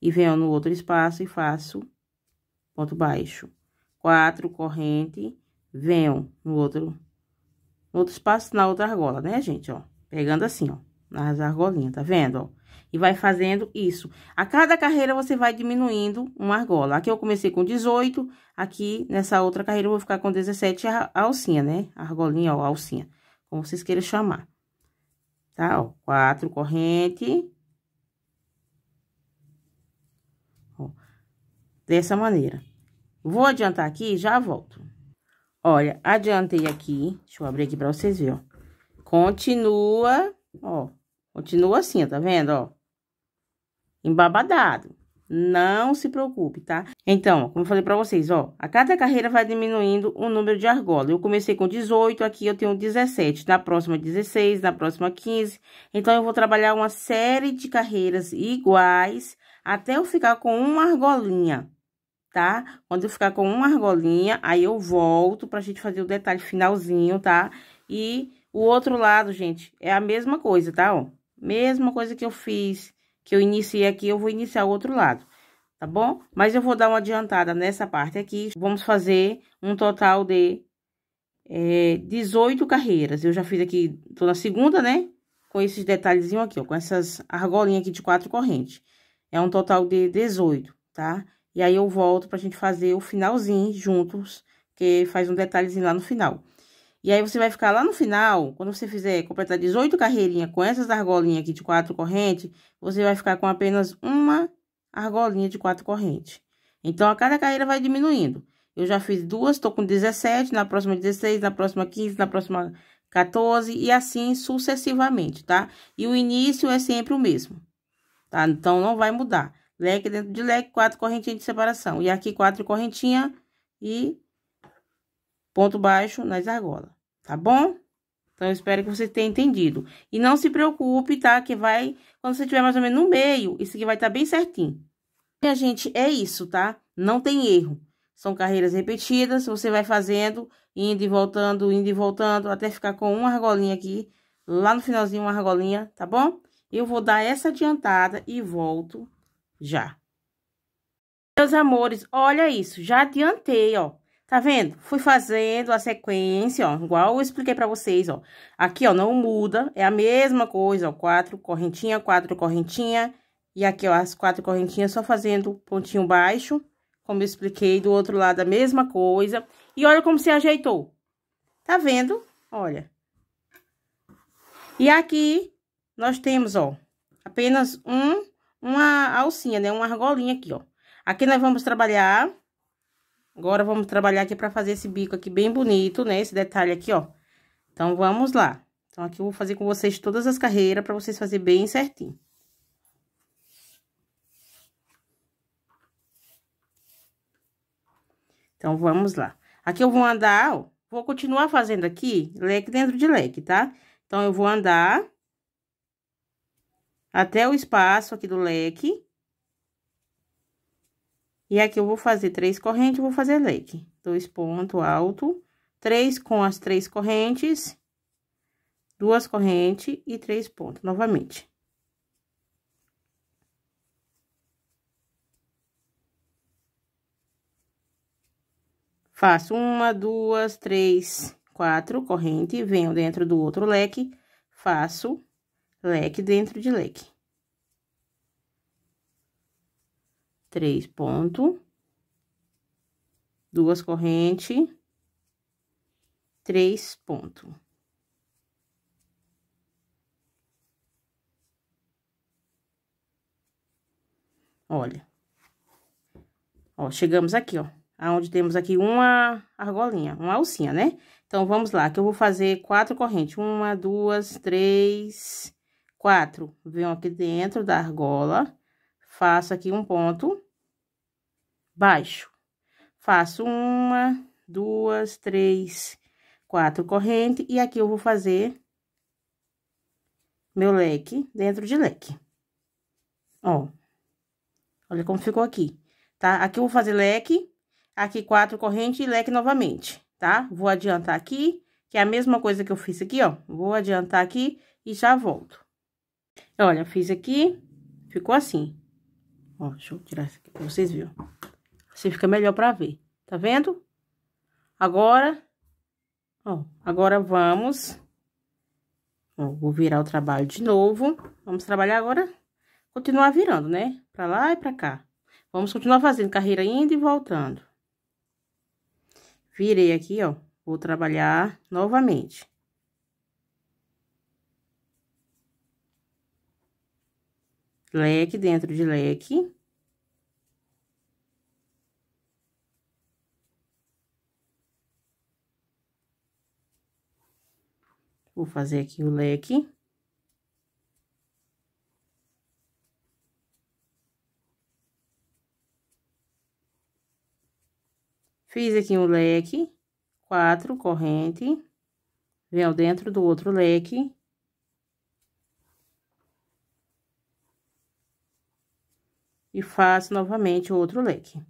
E venho no outro espaço e faço ponto baixo. Quatro corrente, venho no outro, no outro espaço, na outra argola, né, gente, ó. Pegando assim, ó, nas argolinhas, tá vendo, ó. E vai fazendo isso. A cada carreira, você vai diminuindo uma argola. Aqui eu comecei com 18, aqui nessa outra carreira eu vou ficar com 17 a alcinha, né? Argolinha ou alcinha, como vocês queiram chamar. Tá, ó, quatro corrente. Ó, dessa maneira. Vou adiantar aqui e já volto. Olha, adiantei aqui, deixa eu abrir aqui pra vocês verem, ó. Continua, ó, continua assim, tá vendo, ó? embabadado. Não se preocupe, tá? Então, como eu falei para vocês, ó, a cada carreira vai diminuindo o número de argola. Eu comecei com 18, aqui eu tenho 17, na próxima 16, na próxima 15. Então, eu vou trabalhar uma série de carreiras iguais até eu ficar com uma argolinha, tá? Quando eu ficar com uma argolinha, aí eu volto pra gente fazer o detalhe finalzinho, tá? E o outro lado, gente, é a mesma coisa, tá? Ó, mesma coisa que eu fiz que eu iniciei aqui, eu vou iniciar o outro lado, tá bom? Mas eu vou dar uma adiantada nessa parte aqui. Vamos fazer um total de é, 18 carreiras. Eu já fiz aqui, tô na segunda, né? Com esses detalhezinhos aqui, ó, com essas argolinhas aqui de quatro correntes. É um total de 18, tá? E aí, eu volto pra gente fazer o finalzinho juntos, que faz um detalhezinho lá no final. E aí você vai ficar lá no final, quando você fizer completar 18 carreirinhas com essas argolinhas aqui de quatro correntes, você vai ficar com apenas uma argolinha de quatro correntes. Então, a cada carreira vai diminuindo. Eu já fiz duas, tô com 17, na próxima 16, na próxima 15, na próxima 14 e assim sucessivamente, tá? E o início é sempre o mesmo, tá? Então, não vai mudar. Leque dentro de leque, quatro correntinhas de separação. E aqui, quatro correntinhas e ponto baixo nas argolas tá bom? Então, eu espero que você tenha entendido. E não se preocupe, tá? Que vai, quando você tiver mais ou menos no meio, isso aqui vai estar tá bem certinho. Minha gente, é isso, tá? Não tem erro. São carreiras repetidas, você vai fazendo, indo e voltando, indo e voltando, até ficar com uma argolinha aqui, lá no finalzinho uma argolinha, tá bom? Eu vou dar essa adiantada e volto já. Meus amores, olha isso, já adiantei, ó. Tá vendo? Fui fazendo a sequência, ó, igual eu expliquei pra vocês, ó. Aqui, ó, não muda, é a mesma coisa, ó, quatro correntinha, quatro correntinha. E aqui, ó, as quatro correntinhas só fazendo pontinho baixo, como eu expliquei, do outro lado a mesma coisa. E olha como se ajeitou. Tá vendo? Olha. E aqui, nós temos, ó, apenas um, uma alcinha, né? Uma argolinha aqui, ó. Aqui nós vamos trabalhar Agora, vamos trabalhar aqui pra fazer esse bico aqui bem bonito, né? Esse detalhe aqui, ó. Então, vamos lá. Então, aqui eu vou fazer com vocês todas as carreiras pra vocês fazerem bem certinho. Então, vamos lá. Aqui eu vou andar, ó, vou continuar fazendo aqui, leque dentro de leque, tá? Então, eu vou andar até o espaço aqui do leque, e aqui eu vou fazer três correntes, vou fazer leque. Dois ponto alto, três com as três correntes, duas correntes e três pontos novamente. Faço uma, duas, três, quatro corrente, venho dentro do outro leque, faço leque dentro de leque. três pontos, duas correntes, três pontos. Olha. Ó, chegamos aqui, ó. Aonde temos aqui uma argolinha, uma alcinha, né? Então, vamos lá, que eu vou fazer quatro correntes. Uma, duas, três, quatro. Venho aqui dentro da argola, faço aqui um ponto baixo. Faço uma, duas, três, quatro correntes, e aqui eu vou fazer meu leque dentro de leque. Ó, olha como ficou aqui, tá? Aqui eu vou fazer leque, aqui quatro correntes e leque novamente, tá? Vou adiantar aqui, que é a mesma coisa que eu fiz aqui, ó. Vou adiantar aqui e já volto. Olha, fiz aqui, ficou assim. Ó, deixa eu tirar isso aqui pra vocês verem. Assim fica melhor para ver. Tá vendo? Agora, ó, agora vamos... Ó, vou virar o trabalho de novo. Vamos trabalhar agora, continuar virando, né? Pra lá e pra cá. Vamos continuar fazendo carreira indo e voltando. Virei aqui, ó. Vou trabalhar novamente. Leque dentro de leque. Vou fazer aqui o leque. Fiz aqui um leque, quatro corrente, venho dentro do outro leque. E faço novamente outro leque.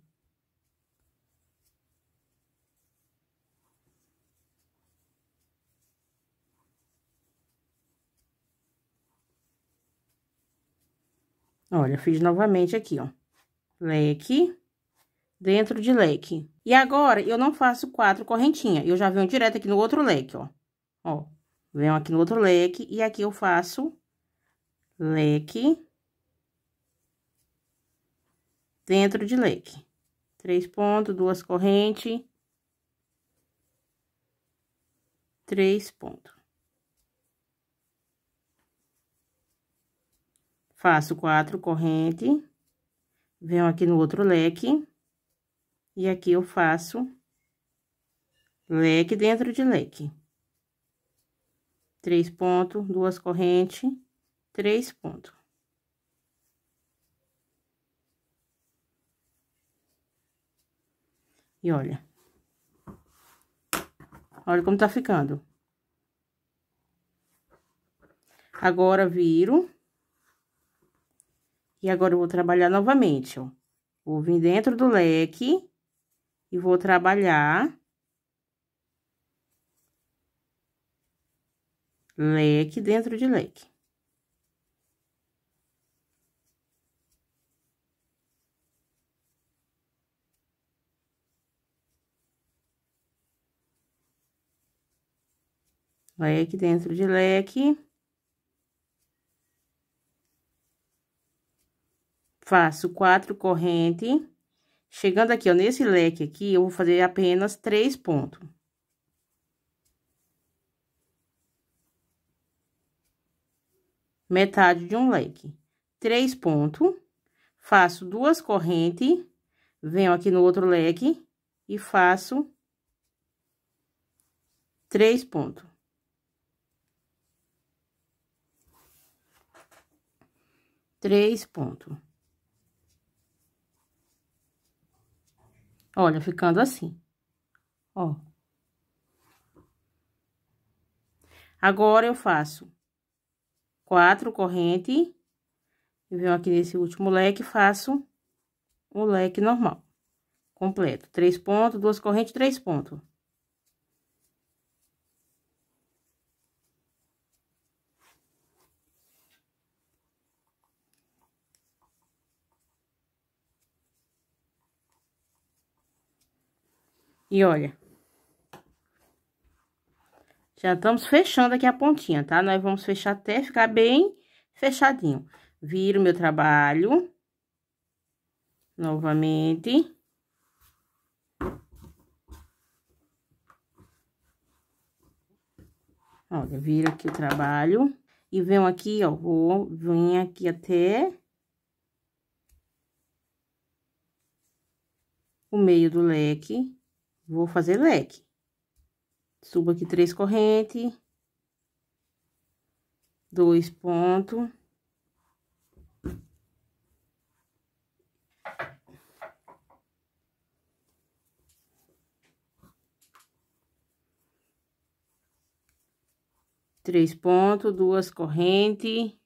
Olha, fiz novamente aqui, ó. Leque, dentro de leque. E agora, eu não faço quatro correntinhas. Eu já venho direto aqui no outro leque, ó. Ó, venho aqui no outro leque e aqui eu faço leque dentro de leque. Três pontos, duas correntes. Três pontos. Faço quatro corrente, venho aqui no outro leque, e aqui eu faço leque dentro de leque. Três pontos, duas correntes, três pontos. E olha. Olha como tá ficando. Agora, viro. E agora, eu vou trabalhar novamente, ó. Vou vir dentro do leque e vou trabalhar... Leque dentro de leque. leque dentro de leque. faço quatro corrente, chegando aqui, ó, nesse leque aqui, eu vou fazer apenas três pontos. Metade de um leque. Três pontos, faço duas correntes, venho aqui no outro leque e faço três pontos. Três pontos. Olha, ficando assim. Ó. Agora, eu faço quatro corrente, e venho aqui nesse último leque, faço o leque normal, completo. Três pontos, duas correntes, três pontos. E olha. Já estamos fechando aqui a pontinha, tá? Nós vamos fechar até ficar bem fechadinho. Viro meu trabalho. Novamente. Olha, viro aqui o trabalho. E venho aqui, ó, vou vir aqui até... O meio do leque. Vou fazer leque. Subo aqui três correntes. Dois pontos. Três pontos, duas correntes,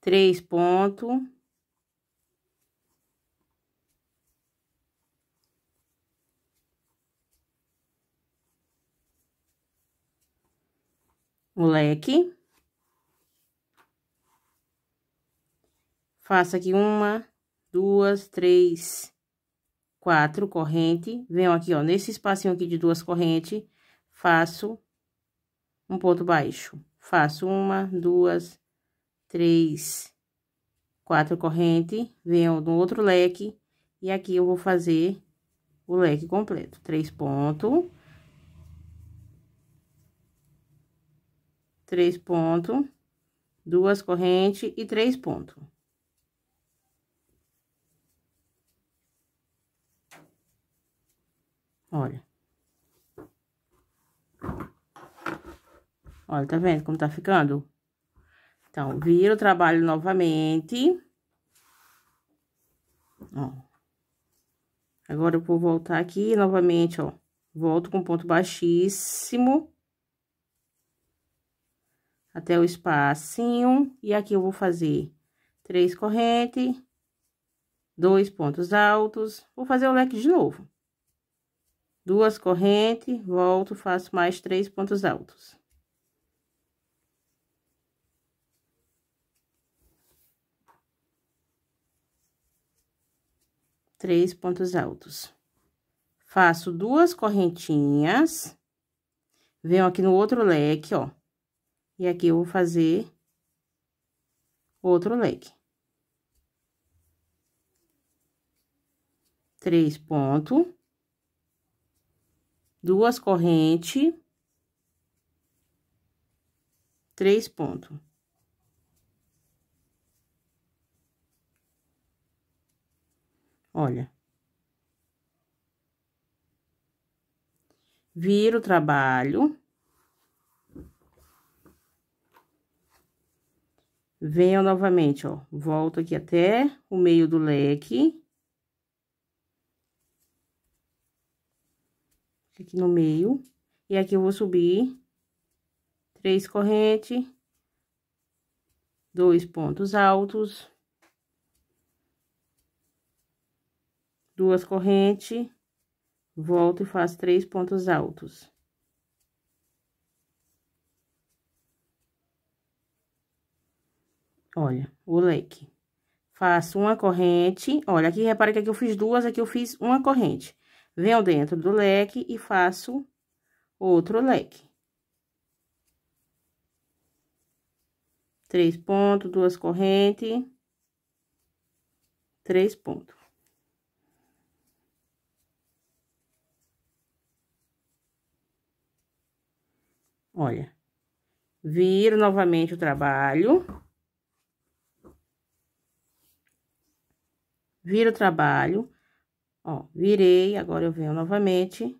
três pontos. o leque. Faço aqui uma, duas, três, quatro corrente. Venho aqui, ó, nesse espacinho aqui de duas correntes, faço um ponto baixo. Faço uma, duas, três, quatro corrente. Venho no outro leque. E aqui eu vou fazer o leque completo. Três pontos. três pontos, duas correntes e três pontos. Olha. Olha, tá vendo como tá ficando? Então, vira o trabalho novamente. Ó. Agora, eu vou voltar aqui novamente, ó. Volto com ponto baixíssimo até o espacinho, e aqui eu vou fazer três correntes, dois pontos altos, vou fazer o leque de novo. Duas correntes, volto, faço mais três pontos altos. Três pontos altos. Faço duas correntinhas, venho aqui no outro leque, ó, e aqui eu vou fazer outro leque. Três pontos. Duas correntes. Três pontos. Olha. Viro o trabalho. venho novamente, ó, volto aqui até o meio do leque. Aqui no meio. E aqui eu vou subir três correntes, dois pontos altos, duas correntes, volto e faço três pontos altos. Olha, o leque. Faço uma corrente, olha, aqui repara que aqui eu fiz duas, aqui eu fiz uma corrente. Venho dentro do leque e faço outro leque. Três pontos, duas correntes, três pontos. Olha, viro novamente o trabalho. viro o trabalho, ó, virei, agora eu venho novamente.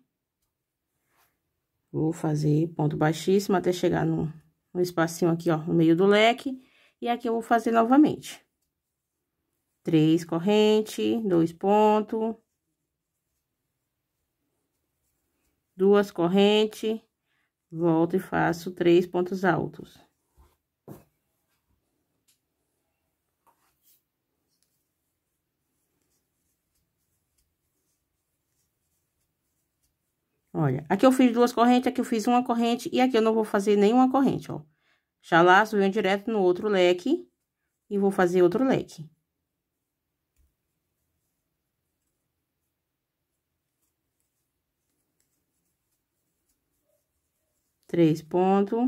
Vou fazer ponto baixíssimo até chegar no, no espacinho aqui, ó, no meio do leque. E aqui eu vou fazer novamente. Três corrente, dois pontos. Duas corrente, volto e faço três pontos altos. Olha, aqui eu fiz duas correntes, aqui eu fiz uma corrente e aqui eu não vou fazer nenhuma corrente, ó. Já laço, venho direto no outro leque e vou fazer outro leque. Três pontos,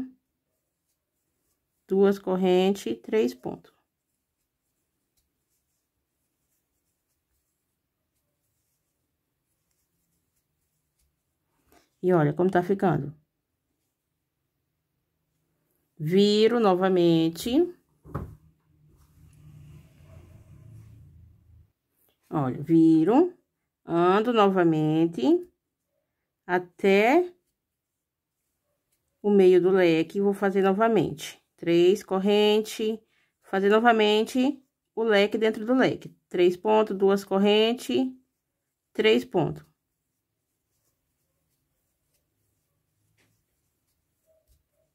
duas correntes, três pontos. E olha como tá ficando. Viro novamente. Olha, viro, ando novamente até o meio do leque vou fazer novamente. Três corrente, fazer novamente o leque dentro do leque. Três pontos, duas corrente, três pontos.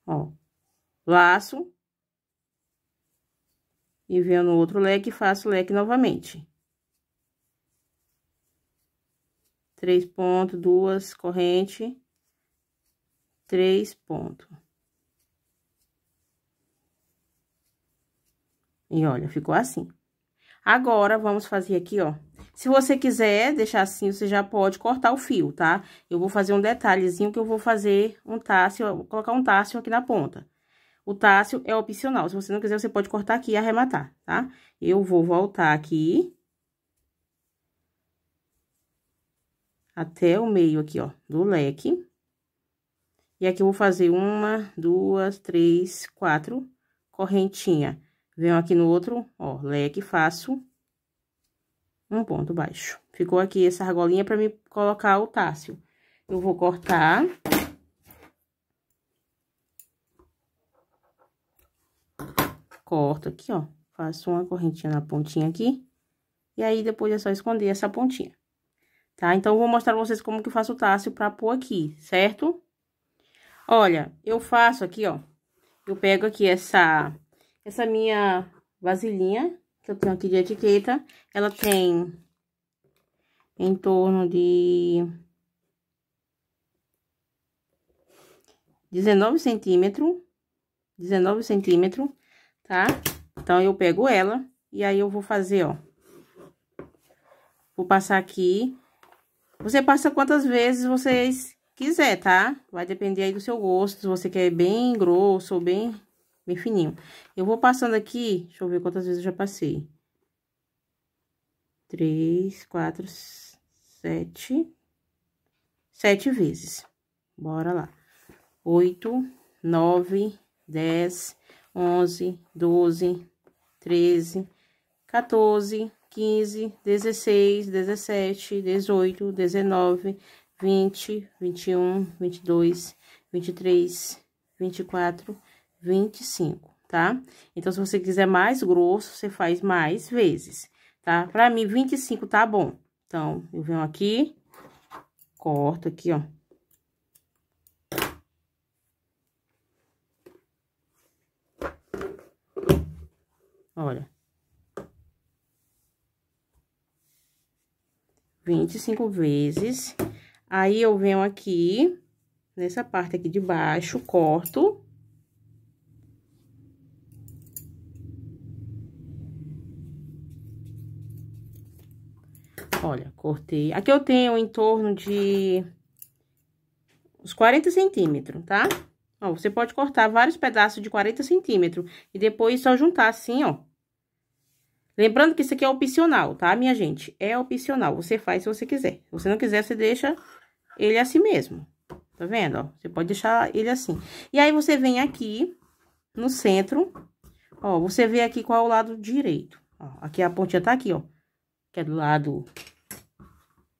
Ó, laço. E venho no outro leque e faço leque novamente. Três pontos, duas corrente, três pontos. E olha, ficou assim. Agora, vamos fazer aqui, ó, se você quiser deixar assim, você já pode cortar o fio, tá? Eu vou fazer um detalhezinho que eu vou fazer um tássio, vou colocar um tássio aqui na ponta. O tássio é opcional, se você não quiser, você pode cortar aqui e arrematar, tá? Eu vou voltar aqui. Até o meio aqui, ó, do leque. E aqui eu vou fazer uma, duas, três, quatro correntinha. Venho aqui no outro, ó, leque, faço um ponto baixo. Ficou aqui essa argolinha para me colocar o tássio. Eu vou cortar. Corto aqui, ó. Faço uma correntinha na pontinha aqui. E aí, depois é só esconder essa pontinha. Tá? Então, eu vou mostrar pra vocês como que eu faço o tássio pra pôr aqui, certo? Olha, eu faço aqui, ó. Eu pego aqui essa, essa minha vasilhinha que eu tenho aqui de etiqueta. Ela tem em torno de 19 centímetros, 19 centímetros, tá? Então, eu pego ela e aí eu vou fazer, ó. Vou passar aqui. Você passa quantas vezes vocês quiser, tá? Vai depender aí do seu gosto, se você quer bem grosso ou bem bem fininho. Eu vou passando aqui, deixa eu ver quantas vezes eu já passei. Três, quatro, sete, sete vezes. Bora lá. Oito, nove, dez, onze, doze, treze, quatorze, quinze, dezesseis, dezessete, dezoito, dezenove, vinte, vinte e um, vinte e dois, vinte e três, vinte e quatro, 25, tá? Então, se você quiser mais grosso, você faz mais vezes, tá? Pra mim, 25 tá bom. Então, eu venho aqui, corto aqui, ó. Olha. 25 vezes. Aí, eu venho aqui, nessa parte aqui de baixo, corto. Olha, cortei. Aqui eu tenho em torno de uns 40 centímetros, tá? Ó, você pode cortar vários pedaços de 40 centímetros e depois só juntar assim, ó. Lembrando que isso aqui é opcional, tá, minha gente? É opcional, você faz se você quiser. Se você não quiser, você deixa ele assim mesmo. Tá vendo, ó? Você pode deixar ele assim. E aí, você vem aqui no centro, ó, você vê aqui qual é o lado direito. Ó, aqui a pontinha tá aqui, ó, que é do lado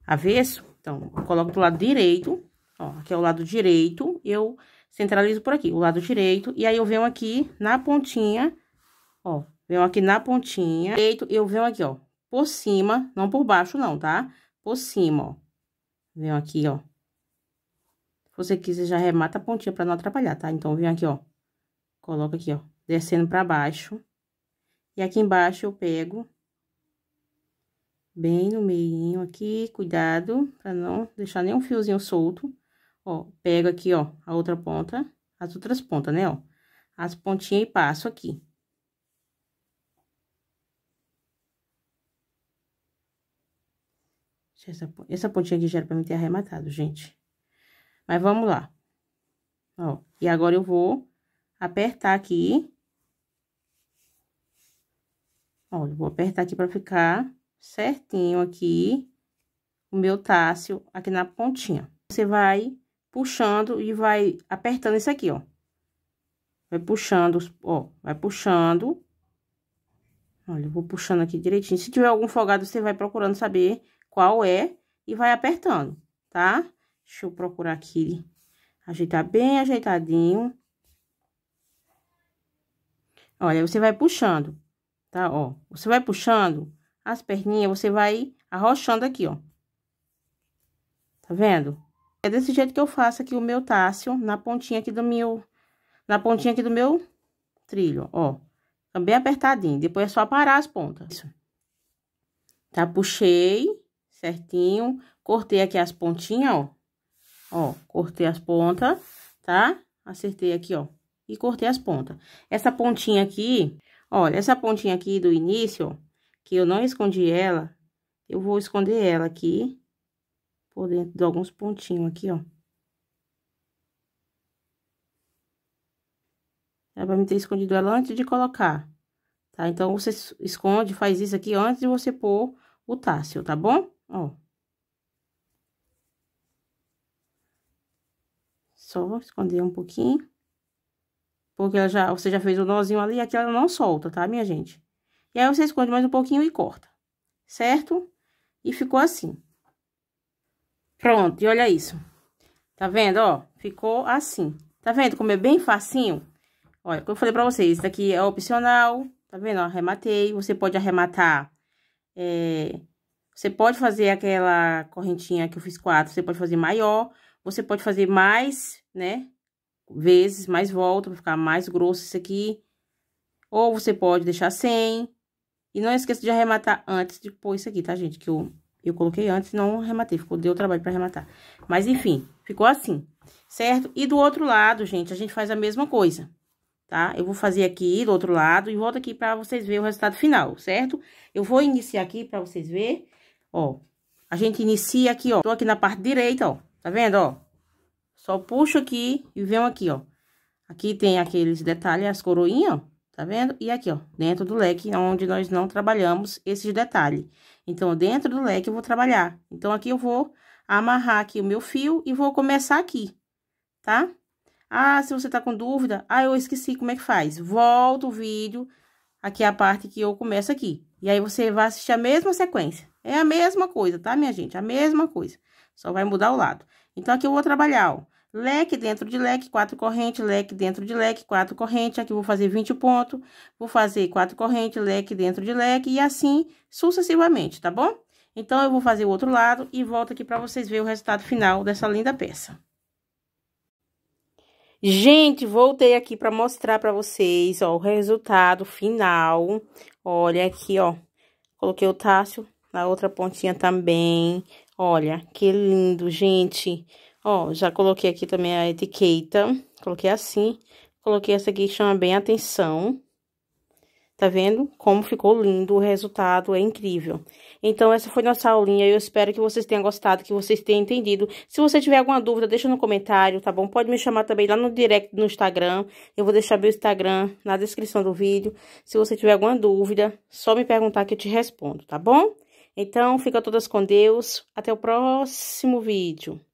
avesso. Então, coloco do lado direito, ó, aqui é o lado direito, eu centralizo por aqui, o lado direito, e aí eu venho aqui na pontinha, ó, venho aqui na pontinha, direito, eu venho aqui, ó, por cima, não por baixo não, tá? Por cima, ó, venho aqui, ó. Se você quiser, já remata a pontinha pra não atrapalhar, tá? Então, venho aqui, ó, coloco aqui, ó, descendo pra baixo, e aqui embaixo eu pego bem no meio aqui, cuidado, pra não deixar nenhum fiozinho solto. Ó, pego aqui, ó, a outra ponta, as outras pontas, né, ó, as pontinhas e passo aqui. Essa, essa pontinha aqui já era pra mim ter arrematado, gente. Mas vamos lá. Ó, e agora eu vou apertar aqui. Ó, eu vou apertar aqui pra ficar certinho aqui o meu tássio aqui na pontinha. Você vai puxando e vai apertando isso aqui, ó. Vai puxando, ó, vai puxando. Olha, eu vou puxando aqui direitinho. Se tiver algum folgado, você vai procurando saber qual é e vai apertando, tá? Deixa eu procurar aqui ajeitar bem ajeitadinho. Olha, você vai puxando, tá? Ó, você vai puxando as perninhas, você vai arrochando aqui, ó. Tá vendo? É desse jeito que eu faço aqui o meu tácio na pontinha aqui do meu... Na pontinha aqui do meu trilho, ó. Tá bem apertadinho. Depois é só parar as pontas. Isso. Tá? Puxei certinho. Cortei aqui as pontinhas, ó. Ó, cortei as pontas, tá? Acertei aqui, ó. E cortei as pontas. Essa pontinha aqui, olha, essa pontinha aqui do início, ó que eu não escondi ela, eu vou esconder ela aqui, por dentro de alguns pontinhos aqui, ó. Era pra mim ter escondido ela antes de colocar, tá? Então, você esconde, faz isso aqui antes de você pôr o tássio, tá bom? Ó. Só esconder um pouquinho. Porque ela já, você já fez o nozinho ali, aqui ela não solta, tá, minha gente? E aí, você esconde mais um pouquinho e corta, certo? E ficou assim. Pronto, e olha isso. Tá vendo, ó? Ficou assim. Tá vendo como é bem facinho? Olha, como eu falei pra vocês, isso daqui é opcional, tá vendo? Ó, arrematei. Você pode arrematar, é... Você pode fazer aquela correntinha que eu fiz quatro, você pode fazer maior, você pode fazer mais, né? Vezes, mais volta, pra ficar mais grosso isso aqui. Ou você pode deixar sem, e não esqueça de arrematar antes de pôr isso aqui, tá, gente? Que eu, eu coloquei antes e não arrematei, ficou, deu trabalho pra arrematar. Mas, enfim, ficou assim, certo? E do outro lado, gente, a gente faz a mesma coisa, tá? Eu vou fazer aqui do outro lado e volto aqui pra vocês verem o resultado final, certo? Eu vou iniciar aqui pra vocês verem, ó. A gente inicia aqui, ó. Tô aqui na parte direita, ó. Tá vendo, ó? Só puxo aqui e venho aqui, ó. Aqui tem aqueles detalhes, as coroinhas, ó tá vendo? E aqui, ó, dentro do leque, onde nós não trabalhamos esses detalhes. Então, dentro do leque, eu vou trabalhar. Então, aqui eu vou amarrar aqui o meu fio e vou começar aqui, tá? Ah, se você tá com dúvida, ah, eu esqueci como é que faz. Volta o vídeo, aqui é a parte que eu começo aqui. E aí, você vai assistir a mesma sequência. É a mesma coisa, tá, minha gente? A mesma coisa. Só vai mudar o lado. Então, aqui eu vou trabalhar, ó leque dentro de leque, quatro corrente, leque dentro de leque, quatro corrente, aqui vou fazer 20 pontos, vou fazer quatro corrente, leque dentro de leque e assim sucessivamente, tá bom? Então, eu vou fazer o outro lado e volto aqui para vocês verem o resultado final dessa linda peça. Gente, voltei aqui para mostrar para vocês, ó, o resultado final. Olha aqui, ó, coloquei o tássio na outra pontinha também. Olha, que lindo, gente. Gente. Ó, já coloquei aqui também a etiqueta, coloquei assim, coloquei essa aqui que chama bem atenção. Tá vendo? Como ficou lindo, o resultado é incrível. Então, essa foi nossa aulinha, eu espero que vocês tenham gostado, que vocês tenham entendido. Se você tiver alguma dúvida, deixa no comentário, tá bom? Pode me chamar também lá no direct no Instagram, eu vou deixar meu Instagram na descrição do vídeo. Se você tiver alguma dúvida, só me perguntar que eu te respondo, tá bom? Então, fica todas com Deus, até o próximo vídeo.